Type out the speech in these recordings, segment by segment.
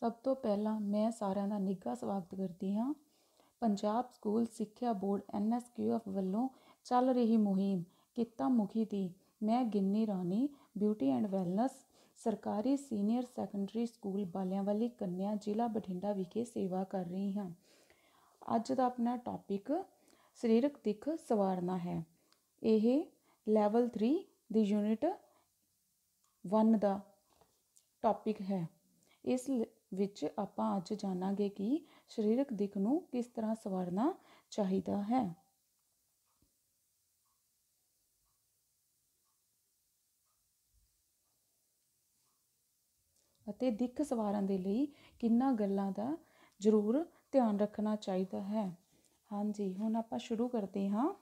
ਸਭ ਤੋਂ ਪਹਿਲਾਂ ਮੈਂ ਸਾਰਿਆਂ ਦਾ ਨਿੱਘਾ ਸਵਾਗਤ ਕਰਦੀ ਹਾਂ ਪੰਜਾਬ ਸਕੂਲ ਸਿੱਖਿਆ ਬੋਰਡ ਐਨ ਐਸ ਵੱਲੋਂ ਚੱਲ ਰਹੀ ਮੁਹਿੰਮ ਕਿੱਤਾ ਮੁਖੀ ਦੀ ਮੈਂ Ginni Rani beauty and wellness ਸਰਕਾਰੀ ਸੀਨੀਅਰ ਸੈਕੰਡਰੀ ਸਕੂਲ ਬਾਲਿਆਂਵਾਲੀ ਕੰਨਿਆ ਜ਼ਿਲ੍ਹਾ ਬਠਿੰਡਾ ਵਿਖੇ ਸੇਵਾ ਕਰ ਰਹੀ ਹਾਂ ਅੱਜ ਦਾ ਆਪਣਾ ਟੌਪਿਕ ਸਰੀਰਕ ਦਿੱਖ ਸਵਾਰਨਾ ਹੈ ਇਹ ਲੈਵਲ 3 ਦੀ ਯੂਨਿਟ 1 ਦਾ ਟੌਪਿਕ ਹੈ ਇਸ ਵਿੱਚ ਆਪਾਂ ਅੱਜ ਜਾਣਾਂਗੇ ਕਿ ਸਰੀਰਕ ਦਿੱਖ ਨੂੰ ਕਿਸ ਤਰ੍ਹਾਂ ਸਵਾਰਨਾ ਚਾਹੀਦਾ ਹੈ ਅਤੇ ਦਿੱਖ ਸਵਾਰਨ ਦੇ ਲਈ ਕਿੰਨਾ ਗੱਲਾਂ ਦਾ ਜ਼ਰੂਰ ਧਿਆਨ ਰੱਖਣਾ ਚਾਹੀਦਾ ਹੈ ਹਾਂਜੀ ਹੁਣ ਆਪਾਂ ਸ਼ੁਰੂ ਕਰਦੇ ਹਾਂ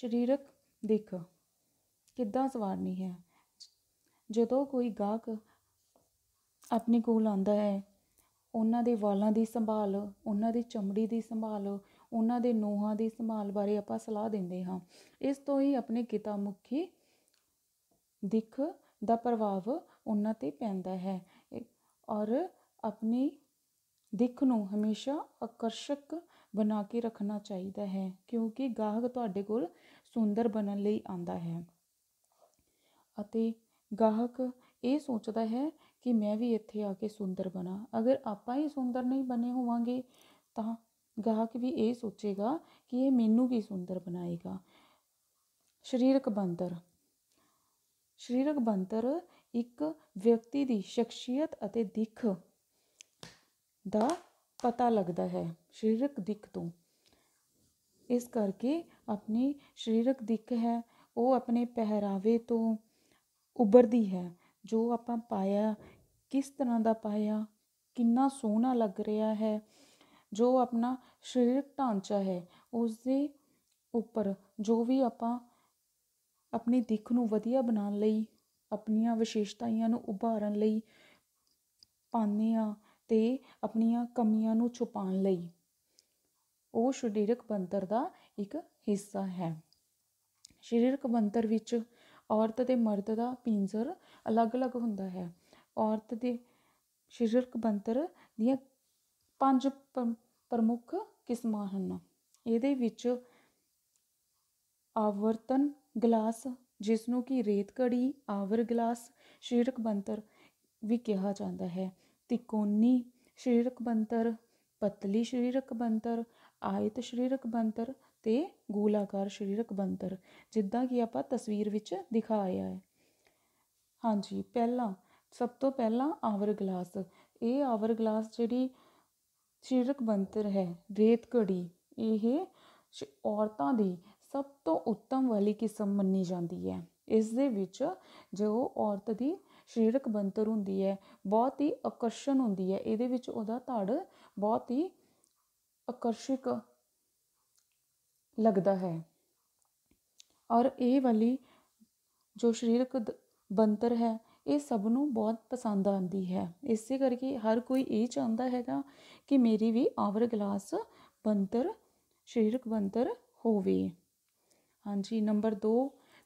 ਸਰੀਰਕ ਦਿੱਖ ਕਿੱਦਾਂ ਸਵਾਰਨੀ ਹੈ ਜਦੋਂ ਕੋਈ ਗਾਹਕ ਆਪਣੇ ਕੋਲ ਆਉਂਦਾ ਹੈ ਉਹਨਾਂ ਦੇ ਵਾਲਾਂ ਦੀ ਸੰਭਾਲ ਉਹਨਾਂ ਦੀ ਚਮੜੀ ਦੀ ਸੰਭਾਲ ਉਹਨਾਂ ਦੇ ਨੋਹਾਂ ਦੀ ਸੰਭਾਲ ਬਾਰੇ ਆਪਾਂ ਸਲਾਹ ਦਿੰਦੇ ਹਾਂ ਇਸ ਤੋਂ ਹੀ ਆਪਣੇ ਕਿਤਾ ਮੁਖੀ ਦਿੱਖ ਦਾ ਪ੍ਰਭਾਵ ਉਹਨਾਂ ਤੇ ਪੈਂਦਾ ਹੈ ਔਰ ਆਪਣੀ ਦਿੱਖ ਨੂੰ ਹਮੇਸ਼ਾ ਆਕਰਸ਼ਕ ਬਣਾ ਕੇ ਰੱਖਣਾ ਚਾਹੀਦਾ ਹੈ ਕਿਉਂਕਿ ਗਾਹਕ ਤੁਹਾਡੇ ਕੋਲ ਸੁੰਦਰ ਬਣਨ ਲਈ ਆਂਦਾ ਹੈ ਅਤੇ ਗਾਹਕ ਇਹ ਸੋਚਦਾ ਹੈ ਕਿ ਮੈਂ ਵੀ ਇੱਥੇ ਆ ਕੇ ਸੁੰਦਰ ਬਣਾ ਅਗਰ ਆਪਾਂ ਹੀ ਸੁੰਦਰ ਨਹੀਂ ਬਣੇ ਹੋਵਾਂਗੇ ਤਾਂ ਗਾਹਕ ਵੀ ਇਹ ਸੋਚੇਗਾ ਕਿ ਇਹ ਮੈਨੂੰ ਕੀ ਸੁੰਦਰ ਬਣਾਏਗਾ ਸਰੀਰਕ ਬੰਦਰ ਸਰੀਰਕ ਬੰਦਰ ਇੱਕ ਵਿਅਕਤੀ ਦੀ ਸ਼ਖਸੀਅਤ ਅਤੇ ਦਿੱਖ ਦਾ ਪਤਾ ਲੱਗਦਾ ਹੈ ਸਰੀਰਕ ਦਿੱਖ ਤੋਂ ਇਸ ਕਰਕੇ ਆਪਣੀ ਸਰੀਰਕ ਦਿੱਖ ਹੈ ਉਹ ਆਪਣੇ ਪਹਿਰਾਵੇ ਤੋਂ ਉੱਭਰਦੀ ਹੈ ਜੋ ਆਪਾਂ ਪਾਇਆ ਕਿਸ ਤਰ੍ਹਾਂ ਦਾ ਪਾਇਆ ਕਿੰਨਾ ਸੋਹਣਾ ਲੱਗ ਰਿਹਾ ਹੈ ਜੋ ਆਪਣਾ ਸਰੀਰਕ ਢਾਂਚਾ ਹੈ ਉਸ ਦੇ ਉੱਪਰ ਜੋ ਵੀ ਆਪਾਂ ਆਪਣੀ ਦਿੱਖ ਨੂੰ ਵਧੀਆ ਬਣਾਉਣ ਲਈ ਆਪਣੀਆਂ ਵਿਸ਼ੇਸ਼ਤਾਵਾਂ ਨੂੰ ਉਭਾਰਨ ਲਈ ਪਾਉਂਦੇ ਆ ਤੇ ਆਪਣੀਆਂ ਕਮੀਆਂ ਨੂੰ ਛੁਪਾਉਣ ਲਈ ਉਹ ਸਰੀਰਕ ਬੰਤਰ ਦਾ ਇੱਕ ਹਿੱਸਾ ਹੈ ਸਰੀਰਕ ਬੰਤਰ ਵਿੱਚ ਔਰਤ ਤੇ ਮਰਦ ਦਾ ਪਿੰਜਰ ਅਲੱਗ ਅਲੱਗ ਹੁੰਦਾ ਹੈ ਔਰਤ ਦੇ ਸਰੀਰਕ ਬੰਤਰ ਦੀਆਂ ਪੰਜ ਪ੍ਰਮੁੱਖ ਕਿਸਮਾਂ ਹਨ ਇਹਦੇ ਵਿੱਚ ਆਵਰਤਨ ਗਲਾਸ ਜਿਸ ਨੂੰ ਕਿ ਰੇਤ ਘੜੀ ਆਵਰ ਗਲਾਸ ਸਰੀਰਕ ਬੰਤਰ ਵੀ ਕਿਹਾ ਜਾਂਦਾ ਹੈ ਤਿਕੋਨੀ ਸਰੀਰਕ ਬੰਤਰ ਪਤਲੀ ਸਰੀਰਕ ਬੰਤਰ ਆਇਤ ਸਰੀਰਕ ਬੰਤਰ ਤੇ ਗੋਲਾਕਾਰ ਸਰੀਰਕ ਬੰਤਰ ਜਿੱਦਾਂ ਕਿ ਆਪਾਂ ਤਸਵੀਰ ਵਿੱਚ ਦਿਖਾਇਆ ਹੈ ਹਾਂਜੀ ਪਹਿਲਾਂ ਸਭ ਤੋਂ ਪਹਿਲਾਂ ਆਵਰ ਗਲਾਸ ਇਹ ਆਵਰ ਗਲਾਸ ਜਿਹੜੀ ਸਰੀਰਕ ਬੰਤਰ ਹੈ ਰੇਤ ਘੜੀ ਇਹ ਔਰਤਾਂ ਦੀ ਸਭ ਤੋਂ ਉੱਤਮ ਵਾਲੀ ਕਿਸਮ ਮੰਨੀ ਜਾਂਦੀ ਹੈ ਇਸ ਦੇ ਵਿੱਚ ਜੋ ਔਰਤ ਦੀ ਸਰੀਰਕ ਬੰਤਰ ਹੁੰਦੀ ਹੈ ਬਹੁਤ ਹੀ ਆਕਰਸ਼ਣ ਹੁੰਦੀ ਹੈ ਇਹਦੇ ਵਿੱਚ ਉਹਦਾ ਧੜ ਬਹੁਤ ਹੀ ਆਕਰਸ਼ਕ ਲੱਗਦਾ ਹੈ ਔਰ ਇਹ ਵਾਲੀ ਜੋ ਸਰੀਰਕ ਬੰਤਰ ਹੈ ਇਹ ਸਭ ਨੂੰ ਬਹੁਤ ਪਸੰਦ ਆਉਂਦੀ ਹੈ ਇਸੇ ਕਰਕੇ ਹਰ ਕੋਈ ਇਹ ਚਾਹੁੰਦਾ ਹੈਗਾ ਕਿ ਮੇਰੀ ਵੀ ਆਵਰ ਗਲਾਸ ਬੰਤਰ ਸਰੀਰਕ ਬੰਤਰ ਹੋਵੇ ਹਾਂਜੀ ਨੰਬਰ 2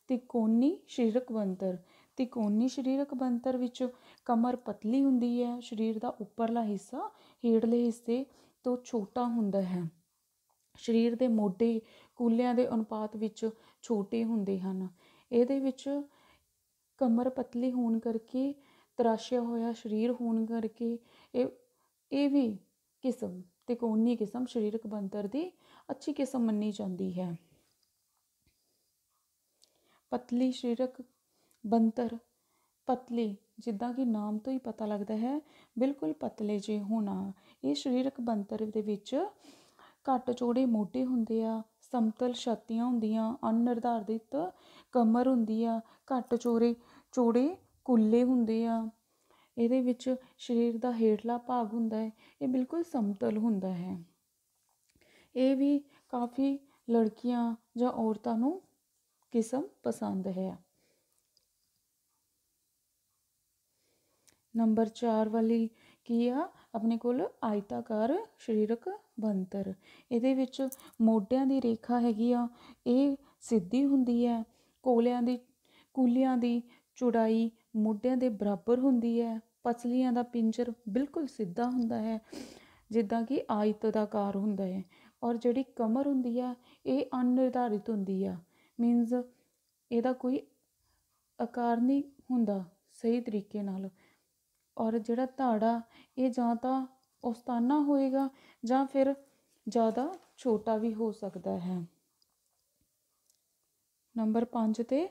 ਤਿਕੋਣੀ ਸਰੀਰਕ ਬੰਤਰ ਤਿਕੋਣੀ ਸਰੀਰਕ ਬੰਤਰ ਵਿੱਚ ਕਮਰ ਪਤਲੀ ਹੁੰਦੀ ਹੈ ਸਰੀਰ ਦਾ ਉੱਪਰਲਾ ਹਿੱਸਾ ਹੇਠਲੇ ਹਿੱਸੇ ਤੋਂ ਛੋਟਾ ਹੁੰਦਾ ਹੈ ਸਰੀਰ ਦੇ ਮੋਢੇ ਕੂਲਿਆਂ ਦੇ ਅਨੁਪਾਤ ਵਿੱਚ ਛੋਟੇ ਹੁੰਦੇ ਹਨ ਇਹਦੇ ਵਿੱਚ ਕਮਰ ਪਤਲੀ ਹੋਣ ਕਰਕੇ ਤਰਾਸ਼ਿਆ ਹੋਇਆ ਸਰੀਰ ਹੋਣ ਕਰਕੇ ਇਹ ਇਹ ਵੀ ਕਿਸਮ ਤਿਕੋਣੀ ਕਿਸਮ ਸਰੀਰਕ ਬੰਦਰ ਦੀ ਅੱਛੀ ਕਿਸਮ ਮੰਨੀ ਜਾਂਦੀ ਹੈ ਪਤਲੀ ਸਰੀਰਕ ਬੰਦਰ ਪਤਲੀ ਜਿੱਦਾਂ ਕਿ ਨਾਮ ਤੋਂ ਹੀ ਪਤਾ ਲੱਗਦਾ ਹੈ ਬਿਲਕੁਲ ਪਤਲੇ ਜੇ ਹੋਣਾ ਇਹ ਸਰੀਰਕ ਬੰਦਰ ਦੇ ਵਿੱਚ ਘੱਟ ਚੌੜੇ ਮੋਟੇ ਹੁੰਦੇ ਆ ਸਮਤਲ ਛਾਤੀਆਂ ਹੁੰਦੀਆਂ ਅਨਿਰਧਾਰਿਤ ਕਮਰ ਹੁੰਦੀ ਆ ਘੱਟ ਚੌੜੇ ਚੌੜੇ ਕੁੱਲੇ ਹੁੰਦੇ ਆ ਇਹਦੇ ਵਿੱਚ ਸਰੀਰ ਦਾ ਹੇਠਲਾ ਭਾਗ ਹੁੰਦਾ ਹੈ ਇਹ ਬਿਲਕੁਲ ਸਮਤਲ ਹੁੰਦਾ ਹੈ ਇਹ ਵੀ ਕਾਫੀ ਲੜਕੀਆਂ ਜਾਂ ਔਰਤਾਂ ਨੂੰ ਕਿਸਮ ਪਸੰਦ ਹੈ ਨੰਬਰ 4 ਵਾਲੀ ਕੀ ਆ ਆਪਣੇ ਕੋਲ ਆਇਤਾਕਾਰ ਸਰੀਰਕ ਬੰਤਰ ਇਹਦੇ ਵਿੱਚ ਮੋਢਿਆਂ ਦੀ ਰੇਖਾ ਹੈਗੀ ਆ ਇਹ ਸਿੱਧੀ ਹੁੰਦੀ ਹੈ ਕੋਲਿਆਂ ਦੀ ਕੂਲਿਆਂ ਦੀ ਚੁੜਾਈ ਮੋਢਿਆਂ ਦੇ ਬਰਾਬਰ ਹੁੰਦੀ ਹੈ ਪਸਲੀਆਂ ਦਾ ਪਿੰਜਰ ਬਿਲਕੁਲ ਸਿੱਧਾ ਹੁੰਦਾ ਹੈ ਜਿੱਦਾਂ ਕਿ ਆਇਤ ਦਾ ਆਕਾਰ ਹੁੰਦਾ ਹੈ ਔਰ ਜਿਹੜੀ ਕਮਰ ਹੁੰਦੀ ਆ ਇਹ ਅਨਿਰਧਾਰਿਤ ਹੁੰਦੀ ਆ ਮੀਨਸ ਇਹਦਾ ਕੋਈ ਆਕਾਰ ਨਹੀਂ ਹੁੰਦਾ ਸਹੀ ਤਰੀਕੇ ਨਾਲ ਔਰ ਜਿਹੜਾ ਧਾੜਾ ਇਹ ਜਾਂ ਤਾਂ ਔਸਤਾਨਾ ਹੋਏਗਾ ਜਾਂ ਫਿਰ ਜ਼ਿਆਦਾ ਛੋਟਾ ਵੀ ਹੋ ਸਕਦਾ ਹੈ ਨੰਬਰ 5 ਤੇ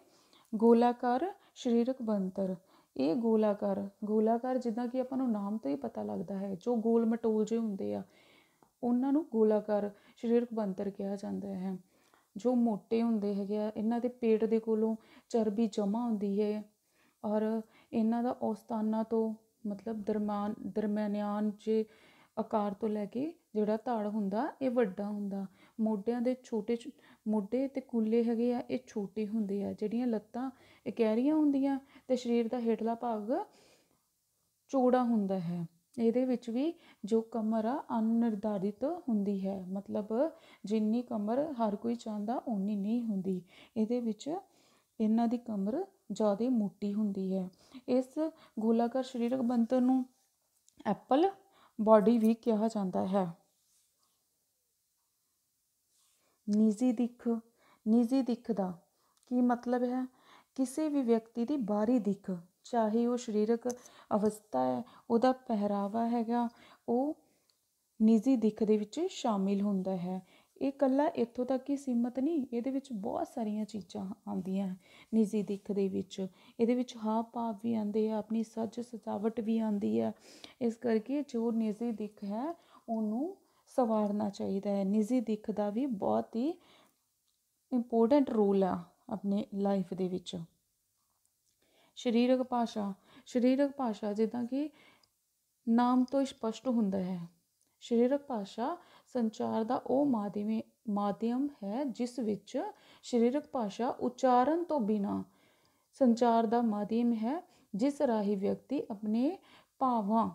ਗੋਲਾਕਾਰ ਸਰੀਰਕ ਬੰਤਰ ਇਹ ਗੋਲਾਕਾਰ ਗੋਲਾਕਾਰ ਜਿੱਦਾਂ ਕਿ ਆਪਾਂ ਨੂੰ ਨਾਮ ਤੋਂ ਹੀ ਪਤਾ ਲੱਗਦਾ ਹੈ ਜੋ ਗੋਲ ਮਟੋਲ ਜੇ ਹੁੰਦੇ ਆ ਉਹਨਾਂ ਨੂੰ ਗੋਲਾਕਾਰ ਸਰੀਰਕ ਬੰਤਰ ਕਿਹਾ ਜਾਂਦਾ ਹੈ ਜੋ ਮੋਟੇ ਹੁੰਦੇ ਹੈਗੇ ਆ ਇਹਨਾਂ ਦੇ ਪੇਟ ਦੇ ਕੋਲੋਂ ਚਰਬੀ ਜਮਾ ਹੁੰਦੀ ਹੈ ਔਰ ਇਹਨਾਂ ਦਾ ਔਸਤਾਨਾ ਤੋਂ ਮਤਲਬ ਦਰਮਾਨ ਦਰਮਿਆਨ ਜੇ ਆਕਾਰ ਤੋਂ ਲੈ ਕੇ ਜਿਹੜਾ ਤਾੜ ਹੁੰਦਾ ਇਹ ਵੱਡਾ ਹੁੰਦਾ ਮੋਢਿਆਂ ਦੇ ਛੋਟੇ ਮੋਢੇ ਤੇ ਕੁੱਲੇ ਹੈਗੇ ਆ ਇਹ ਛੋਟੇ ਹੁੰਦੇ ਆ ਜਿਹੜੀਆਂ ਲੱਤਾਂ ਇਹ ਕੈਰੀਆਂ ਹੁੰਦੀਆਂ ਤੇ ਸਰੀਰ ਦਾ ਹੇਠਲਾ ਭਾਗ ਚੌੜਾ ਹੁੰਦਾ ਹੈ ਇਹਦੇ ਵਿੱਚ ਵੀ ਜੋ ਕਮਰ ਆ ਅਨਿਰਧਾਰਿਤ ਹੁੰਦੀ ਹੈ ਮਤਲਬ ਜਿੰਨੀ ਕਮਰ ਹਰ ਕੋਈ ਚਾਹੁੰਦਾ ਓਨੀ ਨਹੀਂ ਹੁੰਦੀ ਇਹਦੇ ਵਿੱਚ ਇਹਨਾਂ ਦੀ ਕਮਰ ਜ਼ਿਆਦਾ ਮੋਟੀ ਹੁੰਦੀ ਹੈ ਇਸ ਗੋਲਾਕਾਰ ਸਰੀਰਕ ਬੰਤਰ ਨੂੰ ਐਪਲ ਬਾਡੀ ਵੀ ਕਿਹਾ ਜਾਂਦਾ ਹੈ ਨਿਜੀ ਦਿੱਖ ਨਿਜੀ ਦਿੱਖ ਦਾ ਕੀ ਮਤਲਬ ਹੈ ਕਿਸੇ ਵੀ ਵਿਅਕਤੀ ਦੀ ਬਾਹਰੀ ਦਿੱਖ ਚਾਹੇ ਉਹ ਸਰੀਰਕ ਅਵਸਥਾ ਹੈ ਉਹਦਾ ਪਹਿਰਾਵਾ ਹੈਗਾ ਉਹ ਨਿਜੀ ਦਿੱਖ ਦੇ ਵਿੱਚ ਸ਼ਾਮਿਲ ਹੁੰਦਾ ਹੈ ਇਹ ਕੱਲਾ ਇੱਥੋਂ ਤੱਕ ਹੀ ਸੀਮਤ ਨਹੀਂ ਇਹਦੇ ਵਿੱਚ ਬਹੁਤ ਸਾਰੀਆਂ ਚੀਜ਼ਾਂ ਆਉਂਦੀਆਂ ਨਿੱਜੀ ਦਿੱਖ ਦੇ ਵਿੱਚ ਇਹਦੇ ਵਿੱਚ ਹਾਵ ਭਾਵ ਵੀ ਆਉਂਦੇ ਆ ਆਪਣੀ ਸੱਜ ਸਜਾਵਟ ਵੀ ਆਉਂਦੀ ਹੈ ਇਸ ਕਰਕੇ ਜੋ ਨਿੱਜੀ ਦਿੱਖ ਹੈ ਉਹਨੂੰ ਸਵਾਰਨਾ ਚਾਹੀਦਾ ਹੈ ਨਿੱਜੀ ਦਿੱਖ ਦਾ ਵੀ ਬਹੁਤ ਹੀ ਇੰਪੋਰਟੈਂਟ ਰੋਲ ਆ ਆਪਣੇ ਲਾਈਫ ਦੇ ਵਿੱਚ ਸਰੀਰਕ ਭਾਸ਼ਾ ਸਰੀਰਕ ਭਾਸ਼ਾ ਜਿੱਦਾਂ ਕਿ ਨਾਮ ਤੋਂ ਸਪਸ਼ਟ ਹੁੰਦਾ ਹੈ ਸਰੀਰਕ ਭਾਸ਼ਾ ਸੰਚਾਰ ਦਾ ਉਹ ਮਾਧਿਮੇ ਮਾਧਿਅਮ ਹੈ ਜਿਸ ਵਿੱਚ ਸਰੀਰਕ ਭਾਸ਼ਾ ਉਚਾਰਨ ਤੋਂ ਬਿਨਾ ਸੰਚਾਰ ਦਾ ਮਾਧਿਅਮ ਹੈ ਜਿਸ ਰਾਹੀਂ ਵਿਅਕਤੀ ਆਪਣੇ ਭਾਵਾਂ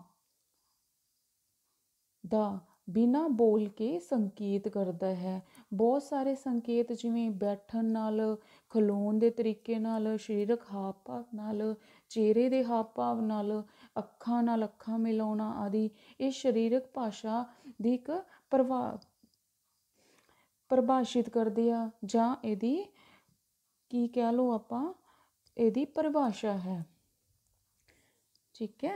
ਦਾ ਬਿਨਾ ਬੋਲ ਕੇ ਸੰਕੇਤ ਕਰਦਾ ਹੈ ਬਹੁਤ ਸਾਰੇ ਸੰਕੇਤ ਜਿਵੇਂ ਬੈਠਣ ਨਾਲ ਖਲੋਣ ਦੇ ਤਰੀਕੇ ਨਾਲ ਸਰੀਰਕ ਹਾਵ ਭਾਵ ਨਾਲ ਚਿਹਰੇ ਦੇ ਹਾਵ ਭਾਵ ਨਾਲ ਅੱਖਾਂ ਨਾਲ ਅੱਖਾਂ ਮਿਲਾਉਣਾ ਆਦਿ ਇਹ ਸਰੀਰਕ ਭਾਸ਼ਾ ਦੀ ਇੱਕ ਪ੍ਰਭਾ ਪਰਿਭਾਸ਼ਿਤ ਕਰਦੇ ਆ ਜਾਂ ਇਹਦੀ ਕੀ ਕਹਿ ਲਓ ਆਪਾਂ ਇਹਦੀ ਪਰਿਭਾਸ਼ਾ ਹੈ ਠੀਕ ਹੈ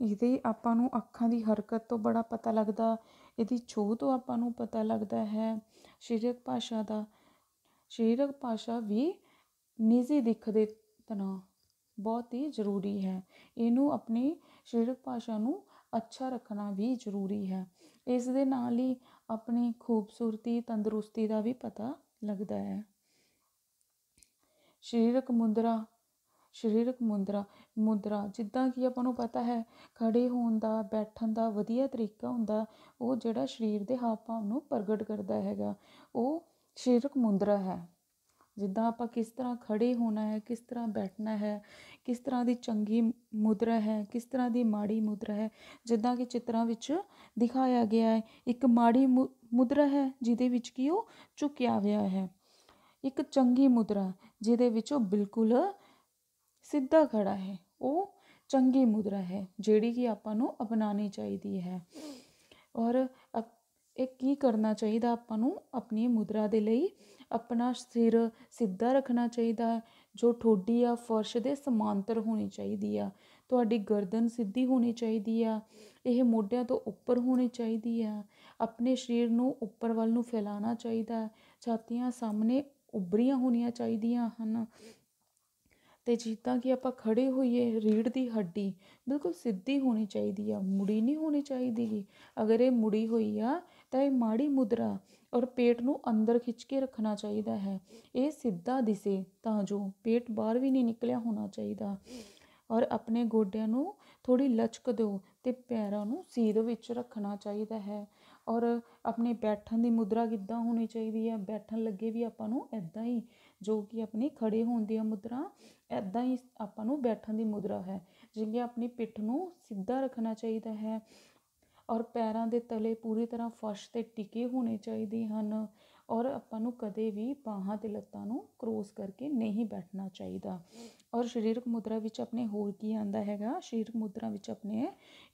ਇਹਦੀ ਆਪਾਂ ਨੂੰ ਅੱਖਾਂ ਦੀ ਹਰਕਤ ਤੋਂ ਬੜਾ ਪਤਾ ਲੱਗਦਾ ਇਹਦੀ ਛੋਹ ਤੋਂ ਆਪਾਂ ਨੂੰ ਪਤਾ ਲੱਗਦਾ ਹੈ ਸਰੀਰਕ ਭਾਸ਼ਾ ਦਾ ਸਰੀਰਕ ਭਾਸ਼ਾ ਵੀ ਨਿੱਜੀ ਦਿਖਦੇ ਦੇ ਤਨਾ ਬਹੁਤ ਹੀ ਜ਼ਰੂਰੀ ਹੈ ਇਹਨੂੰ ਆਪਣੀ ਸਰੀਰਕ ਭਾਸ਼ਾ ਨੂੰ ਅੱਛਾ ਰੱਖਣਾ ਵੀ ਜ਼ਰੂਰੀ ਹੈ ਇਸ ਦੇ ਨਾਲ ਹੀ ਆਪਣੀ ਖੂਬਸੂਰਤੀ ਤੰਦਰੁਸਤੀ ਦਾ ਵੀ ਪਤਾ ਲੱਗਦਾ ਹੈ ਸਰੀਰਕ ਮੁਦਰਾ ਸਰੀਰਕ ਮੁਦਰਾ ਮੁਦਰਾ ਜਿੱਦਾਂ ਕਿ ਆਪਾਂ ਨੂੰ ਪਤਾ ਹੈ ਖੜੇ ਹੋਣ ਦਾ ਬੈਠਣ ਦਾ ਵਧੀਆ ਤਰੀਕਾ ਹੁੰਦਾ ਉਹ ਜਿਹੜਾ ਸਰੀਰ ਦੇ ਹਾਵ ਭਾਵ ਨੂੰ ਪ੍ਰਗਟ ਕਰਦਾ ਹੈਗਾ ਉਹ ਸਰੀਰਕ ਮੁਦਰਾ ਹੈ ਜਿੱਦਾਂ ਆਪਾਂ ਕਿਸ ਤਰ੍ਹਾਂ ਖੜੇ ਹੋਣਾ ਹੈ ਕਿਸ ਤਰ੍ਹਾਂ ਬੈਠਣਾ ਹੈ ਕਿਸ ਤਰ੍ਹਾਂ ਦੀ ਚੰਗੀ ਮੁਦਰਾ ਹੈ ਕਿਸ ਤਰ੍ਹਾਂ ਦੀ ਮਾੜੀ ਮੁਦਰਾ ਹੈ ਜਿੱਦਾਂ ਕਿ ਚਿੱਤਰਾਂ ਵਿੱਚ ਦਿਖਾਇਆ ਗਿਆ ਹੈ ਇੱਕ ਮਾੜੀ ਮੁਦਰਾ ਹੈ ਜਿਹਦੇ ਵਿੱਚ ਕਿ ਉਹ ਝੁਕਿਆ ਹੋਇਆ ਹੈ ਇੱਕ ਚੰਗੀ ਮੁਦਰਾ ਜਿਹਦੇ ਵਿੱਚ ਉਹ ਬਿਲਕੁਲ ਸਿੱਧਾ ਖੜਾ ਹੈ ਉਹ ਚੰਗੀ ਮੁਦਰਾ ਹੈ ਜਿਹੜੀ ਕਿ ਆਪਾਂ ਨੂੰ ਅਪਣਾਣੀ ਚਾਹੀਦੀ ਹੈ ਔਰ ਇਹ ਕੀ ਕਰਨਾ ਚਾਹੀਦਾ ਆਪਾਂ ਨੂੰ ਆਪਣੀ ਮੁਦਰਾ ਦੇ ਲਈ ਆਪਣਾ ਸਿਰ ਸਿੱਧਾ ਰੱਖਣਾ ਚਾਹੀਦਾ ਜੋ ਠੋਡੀ ਆ ਫਰਸ਼ ਦੇ ਸਮਾਂਤਰ ਹੋਣੀ ਚਾਹੀਦੀ ਆ ਤੁਹਾਡੀ ਗਰਦਨ ਸਿੱਧੀ ਹੋਣੀ ਚਾਹੀਦੀ ਆ ਇਹ ਮੋਢਿਆਂ ਤੋਂ ਉੱਪਰ ਹੋਣੀ ਚਾਹੀਦੀ ਆ ਆਪਣੇ ਸਰੀਰ ਨੂੰ ਉੱਪਰ ਵੱਲ ਨੂੰ ਫੈਲਾਉਣਾ ਚਾਹੀਦਾ ਛਾਤੀਆਂ ਸਾਹਮਣੇ ਉੱਭਰੀਆਂ ਹੋਣੀਆਂ ਚਾਹੀਦੀਆਂ ਹਨ ਤੇ ਜਿੱਦਾਂ ਕਿ ਆਪਾਂ ਖੜੇ ਹੋਈਏ ਰੀੜ ਦੀ ਹੱਡੀ ਬਿਲਕੁਲ ਸਿੱਧੀ ਹੋਣੀ ਚਾਹੀਦੀ ਆ ਮੁੜੀ ਨਹੀਂ ਹੋਣੀ ਚਾਹੀਦੀ ਅਗਰ ਇਹ ਮੁੜੀ ਹੋਈ ਆ ਤਾਂ ਇਹ ਮਾੜੀ ਮੁਦਰਾ ਔਰ ਪੇਟ ਨੂੰ ਅੰਦਰ ਖਿੱਚ ਕੇ ਰੱਖਣਾ ਚਾਹੀਦਾ ਹੈ ਇਹ ਸਿੱਧਾ ਦਿਸੇ ਤਾਂ ਜੋ ਪੇਟ ਬਾਹਰ ਵੀ ਨਹੀਂ ਨਿਕਲਿਆ ਹੋਣਾ ਚਾਹੀਦਾ ਔਰ ਆਪਣੇ ਗੋਡਿਆਂ ਨੂੰ ਥੋੜੀ ਲਚਕ ਦਿਓ ਤੇ ਪੈਰਾਂ ਨੂੰ ਸੀਧ ਵਿੱਚ ਰੱਖਣਾ ਚਾਹੀਦਾ ਹੈ ਔਰ ਆਪਣੇ ਬੈਠਣ ਦੀ ਮੁਦਰਾ ਕਿੱਦਾਂ ਹੋਣੀ ਚਾਹੀਦੀ ਹੈ ਬੈਠਣ ਲੱਗੇ ਵੀ ਆਪਾਂ ਨੂੰ ਐਦਾਂ ਹੀ ਜੋ ਕਿ ਆਪਣੀ ਖੜੇ ਹੋਣ ਦੀ ਮੁਦਰਾ ਐਦਾਂ ਹੀ ਆਪਾਂ ਨੂੰ ਬੈਠਣ ਦੀ ਮੁਦਰਾ ਹੈ ਜਿਵੇਂ ਆਪਣੀ ਪਿੱਠ ਨੂੰ ਸਿੱਧਾ ਰੱਖਣਾ ਚਾਹੀਦਾ ਹੈ ਔਰ ਪੈਰਾਂ ਦੇ ਤਲੇ ਪੂਰੀ ਤਰ੍ਹਾਂ ਫਰਸ਼ 'ਤੇ ਟਿਕੇ ਹੋਣੇ ਚਾਹੀਦੇ ਹਨ ਔਰ ਆਪਾਂ ਨੂੰ ਕਦੇ ਵੀ ਬਾਹਾਂ ਤੇ ਲੱਤਾਂ ਨੂੰ ਕ੍ਰੋਸ ਕਰਕੇ ਨਹੀਂ ਬੈਠਣਾ ਚਾਹੀਦਾ ਔਰ ਸਰੀਰਕ ਮੁਦਰਾ ਵਿੱਚ ਆਪਣੇ ਹੋਰ ਕੀ ਆਂਦਾ ਹੈਗਾ ਸਰੀਰਕ ਮੁਦਰਾ ਵਿੱਚ ਆਪਣੇ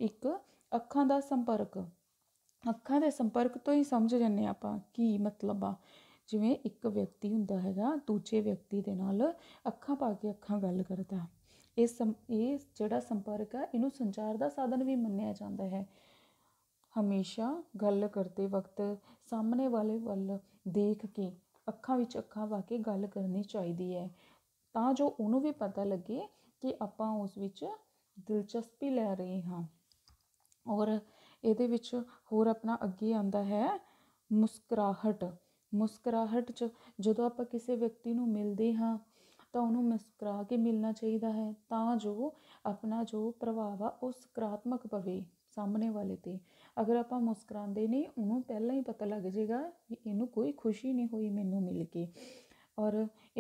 ਇੱਕ ਅੱਖਾਂ ਦਾ ਸੰਪਰਕ ਅੱਖਾਂ ਦੇ ਸੰਪਰਕ ਤੋਂ ਹੀ ਸਮਝ ਜੰਨੇ ਆਪਾਂ ਕੀ ਮਤਲਬ ਆ ਜਿਵੇਂ ਇੱਕ ਵਿਅਕਤੀ ਹੁੰਦਾ ਹੈਗਾ ਦੂਜੇ ਵਿਅਕਤੀ ਦੇ ਨਾਲ ਅੱਖਾਂ ਪਾ ਕੇ ਅੱਖਾਂ ਗੱਲ ਕਰਦਾ ਇਹ ਇਹ ਜਿਹੜਾ ਸੰਪਰਕ ਆ ਇਹਨੂੰ ਸੰਚਾਰ ਦਾ ਸਾਧਨ ਵੀ ਮੰਨਿਆ ਜਾਂਦਾ ਹੈ ਹਮੇਸ਼ਾ ਗੱਲ ਕਰਦੇ ਵਕਤ ਸਾਹਮਣੇ ਵਾਲੇ ਵੱਲ ਦੇਖ ਕੇ ਅੱਖਾਂ ਵਿੱਚ ਅੱਖਾਂ ਪਾ ਕੇ ਗੱਲ ਕਰਨੀ ਚਾਹੀਦੀ ਹੈ ਤਾਂ ਜੋ ਉਹਨੂੰ ਵੀ ਪਤਾ ਲੱਗੇ ਕਿ ਆਪਾਂ ਉਸ ਵਿੱਚ ਦਿਲਚਸਪੀ ਲੈ ਰਹੇ ਹਾਂ ਔਰ ਇਹਦੇ ਵਿੱਚ ਹੋਰ ਆਪਣਾ ਅੱਗੇ ਆਂਦਾ ਹੈ ਮੁਸਕਰਾਹਟ ਮੁਸਕਰਾਹਟ 'ਚ ਜਦੋਂ ਆਪਾਂ ਕਿਸੇ ਵਿਅਕਤੀ ਨੂੰ ਮਿਲਦੇ ਹਾਂ ਤਾਂ ਉਹਨੂੰ ਮੁਸਕਰਾ ਕੇ ਮਿਲਣਾ ਚਾਹੀਦਾ ਹੈ ਤਾਂ ਜੋ ਆਪਣਾ ਜੋ ਪ੍ਰਭਾਵ ਆ ਉਹ ਸਕਾਰਾਤਮਕ ਪਵੇ ਸਾਹਮਣੇ ਵਾਲੇ ਤੇ ਅਗਰ ਆਪਾਂ ਮੁਸਕਰਾਉਂਦੇ ਨੇ ਉਹਨੂੰ ਪਹਿਲਾਂ ਹੀ ਪਤਾ ਲੱਗ ਜਾਏਗਾ ਕਿ ਇਹਨੂੰ ਕੋਈ ਖੁਸ਼ੀ ਨਹੀਂ ਹੋਈ ਮੈਨੂੰ ਮਿਲ ਕੇ ਔਰ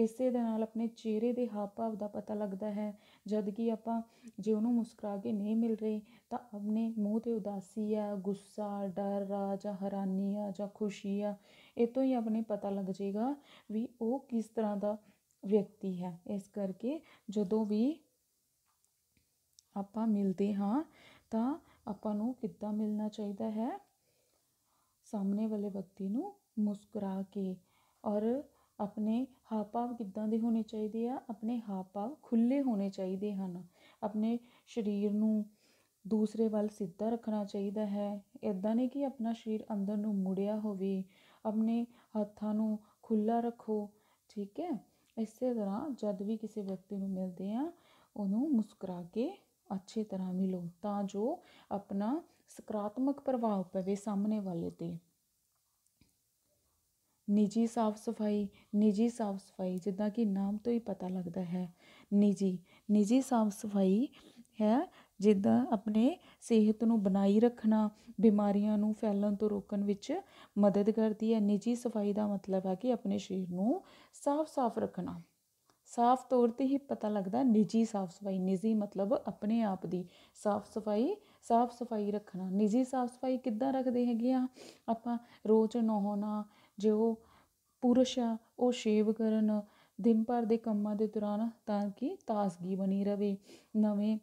ਇਸੇ ਦੇ ਨਾਲ ਆਪਣੇ ਚਿਹਰੇ ਦੇ ਹਾਵ ਭਾਵ ਦਾ ਪਤਾ ਲੱਗਦਾ ਹੈ ਜਦ ਕਿ ਆਪਾਂ ਜੇ ਉਹਨੂੰ ਮੁਸਕਰਾ ਕੇ ਨਹੀਂ ਮਿਲ ਰਹੇ ਤਾਂ ਆਪਣੇ ਮੂੰਹ ਤੇ ਉਦਾਸੀ ਆ ਗੁੱਸਾ ਡਰ ਆ ਜਾਂ ਹੈਰਾਨੀ ਆ ਜਾਂ ਖੁਸ਼ੀ ਆ ਇਹ ਤੋਂ ਹੀ ਆਪਣੇ ਪਤਾ ਲੱਗ ਜਾਏਗਾ ਵੀ ਉਹ ਕਿਸ ਤਰ੍ਹਾਂ ਦਾ ਵਿਅਕਤੀ ਹੈ ਇਸ ਕਰਕੇ ਜਦੋਂ ਵੀ ਆਪਾਂ ਮਿਲਦੇ ਹਾਂ ਤਾਂ ਆਪਾਂ ਨੂੰ ਕਿੱਦਾਂ ਮਿਲਣਾ ਚਾਹੀਦਾ ਹੈ ਸਾਹਮਣੇ ਵਾਲੇ ਵਿਅਕਤੀ ਨੂੰ ਮੁਸਕਰਾ ਕੇ ਔਰ ਆਪਣੇ ਹਾਵ ਭਾਵ ਕਿੱਦਾਂ ਦੇ ਹੋਣੇ ਚਾਹੀਦੇ ਆ ਆਪਣੇ ਹਾਵ ਭਾਵ ਖੁੱਲੇ ਹੋਣੇ ਚਾਹੀਦੇ ਹਨ ਆਪਣੇ ਸਰੀਰ ਨੂੰ ਦੂਸਰੇ ਵੱਲ ਸਿੱਧਾ ਰੱਖਣਾ ਚਾਹੀਦਾ ਹੈ ਇਦਾਂ ਨਹੀਂ ਕਿ ਆਪਣਾ ਸਰੀਰ ਅੰਦਰ ਨੂੰ ਮੁੜਿਆ ਹੋਵੇ ਆਪਣੇ ਹੱਥਾਂ ਨੂੰ ਖੁੱਲਾ ਰੱਖੋ ਠੀਕ ਹੈ ਇਸੇ ਤਰ੍ਹਾਂ ਜਦ ਵੀ ਕਿਸੇ ਵਿਅਕਤੀ ਨੂੰ ਮਿਲਦੇ ਆ ਉਹਨੂੰ ਮੁਸਕਰਾ ਕੇ ਅੱਛੀ ਤਰ੍ਹਾਂ ਮਿਲੋ ਤਾਂ ਜੋ ਆਪਣਾ ਸਕਾਰਾਤਮਕ ਪ੍ਰਭਾਵ ਪਵੇ ਸਾਹਮਣੇ ਵਾਲੇ ਤੇ ਨਿੱਜੀ ਸਾਫ ਸਫਾਈ ਨਿੱਜੀ ਸਾਫ ਸਫਾਈ ਜਿੱਦਾਂ ਕਿ ਨਾਮ ਤੋਂ ਹੀ ਪਤਾ ਲੱਗਦਾ ਹੈ ਨਿੱਜੀ ਨਿੱਜੀ ਸਾਫ ਸਫਾਈ ਹੈ ਜਿੱਦਾਂ ਆਪਣੇ ਸਿਹਤ ਨੂੰ ਬਣਾਈ ਰੱਖਣਾ ਬਿਮਾਰੀਆਂ ਨੂੰ ਫੈਲਣ ਤੋਂ ਰੋਕਣ ਵਿੱਚ ਮਦਦ ਕਰਦੀ ਹੈ ਨਿੱਜੀ ਸਫਾਈ ਦਾ ਮਤਲਬ ਹੈ ਕਿ ਆਪਣੇ ਸਰੀਰ ਨੂੰ ਸਾਫ-ਸਾਫ ਰੱਖਣਾ ਸਾਫ਼ ਤੌਰ ਤੇ ਹੀ ਪਤਾ ਲੱਗਦਾ ਨਿੱਜੀ ਸਾਫ਼ ਸਫਾਈ ਨਿੱਜੀ ਮਤਲਬ ਆਪਣੇ ਆਪ ਦੀ ਸਾਫ਼ ਸਫਾਈ ਸਾਫ਼ ਸਫਾਈ ਰੱਖਣਾ ਨਿੱਜੀ ਸਾਫ਼ ਸਫਾਈ ਕਿੱਦਾਂ ਰੱਖਦੇ ਹੈਗੇ ਆ ਆਪਾਂ ਰੋਜ਼ ਨਹਾਉਣਾ ਜੋ ਪੁਰਸ਼ ਆ ਉਹ ਸ਼ੇਵ ਕਰਨ ਦਿਨ ਭਰ ਦੇ ਕੰਮਾਂ ਦੇ ਦੌਰਾਨ ਤਾਂ ਕਿ ਤਾਜ਼ਗੀ ਬਣੀ ਰਵੇ ਨਵੇਂ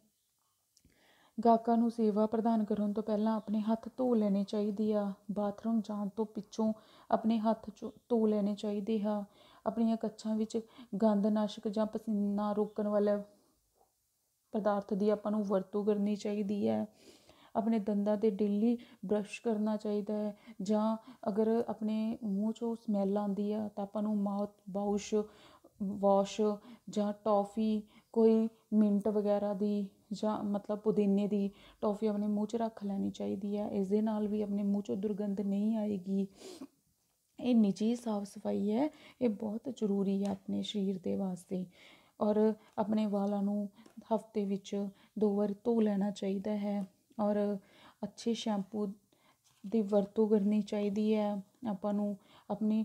ਗਾਕਾਂ ਨੂੰ ਸੇਵਾ ਪ੍ਰਦਾਨ ਕਰਨ ਤੋਂ ਪਹਿਲਾਂ ਆਪਣੇ ਹੱਥ ਧੋ ਲੈਣੇ ਚਾਹੀਦੇ ਆ ਬਾਥਰੂਮ ਜਾਣ ਤੋਂ ਪਿੱਛੋਂ ਆਪਣੇ ਹੱਥ ਧੋ ਲੈਣੇ ਚਾਹੀਦੇ ਆ ਆਪਣੀਆਂ ਕੱਛਾਂ ਵਿੱਚ ਗੰਧਨਾਸ਼ਕ ਜਾਂ ਪਸੀਨਾ ਰੋਕਣ ਵਾਲੇ ਪਦਾਰਥ ਦੀ ਆਪਾਂ ਨੂੰ ਵਰਤੋਂ ਕਰਨੀ ਚਾਹੀਦੀ ਹੈ ਆਪਣੇ ਦੰਦਾਂ 'ਤੇ ਡੇਲੀ ਬਰਸ਼ ਕਰਨਾ ਚਾਹੀਦਾ ਹੈ ਜਾਂ ਅਗਰ ਆਪਣੇ ਮੂੰਹ 'ਚੋਂ ਸਮੈਲ ਆਉਂਦੀ ਆ ਤਾਂ ਆਪਾਂ ਨੂੰ ਮਾਊਥ ਬਾਊਸ਼ ਵਾਸ਼ ਜਾਂ ਟੌਫੀ ਕੋਈ ਮਿੰਟ ਵਗੈਰਾ ਦੀ ਜਾਂ ਮਤਲਬ ਪੁਦੀਨੇ ਦੀ ਟੌਫੀ ਆਪਣੇ ਮੂੰਹ 'ਚ ਰੱਖ ਲੈਣੀ ਚਾਹੀਦੀ ਹੈ ਇਸ ਦੇ ਨਾਲ ਵੀ ਆਪਣੇ ਮੂੰਹ 'ਚੋਂ ਦੁਰਗੰਧ ਨਹੀਂ ਆਏਗੀ ਇਹ ਨਿੱਜੀ ਸਾਫ ਸਫਾਈ ਹੈ ਇਹ ਬਹੁਤ ਜ਼ਰੂਰੀ ਹੈ ਆਪਣੇ ਸਰੀਰ ਦੇ ਵਾਸਤੇ ਔਰ ਆਪਣੇ ਵਾਲਾਂ ਨੂੰ ਹਫਤੇ ਵਿੱਚ ਦੋ ਵਾਰ ਧੋ ਲੈਣਾ ਚਾਹੀਦਾ ਹੈ ਔਰ ਅੱਛੇ ਸ਼ੈਂਪੂ ਦੀ ਵਰਤੋਂ ਕਰਨੀ ਚਾਹੀਦੀ ਹੈ ਆਪਾਂ ਨੂੰ ਆਪਣੇ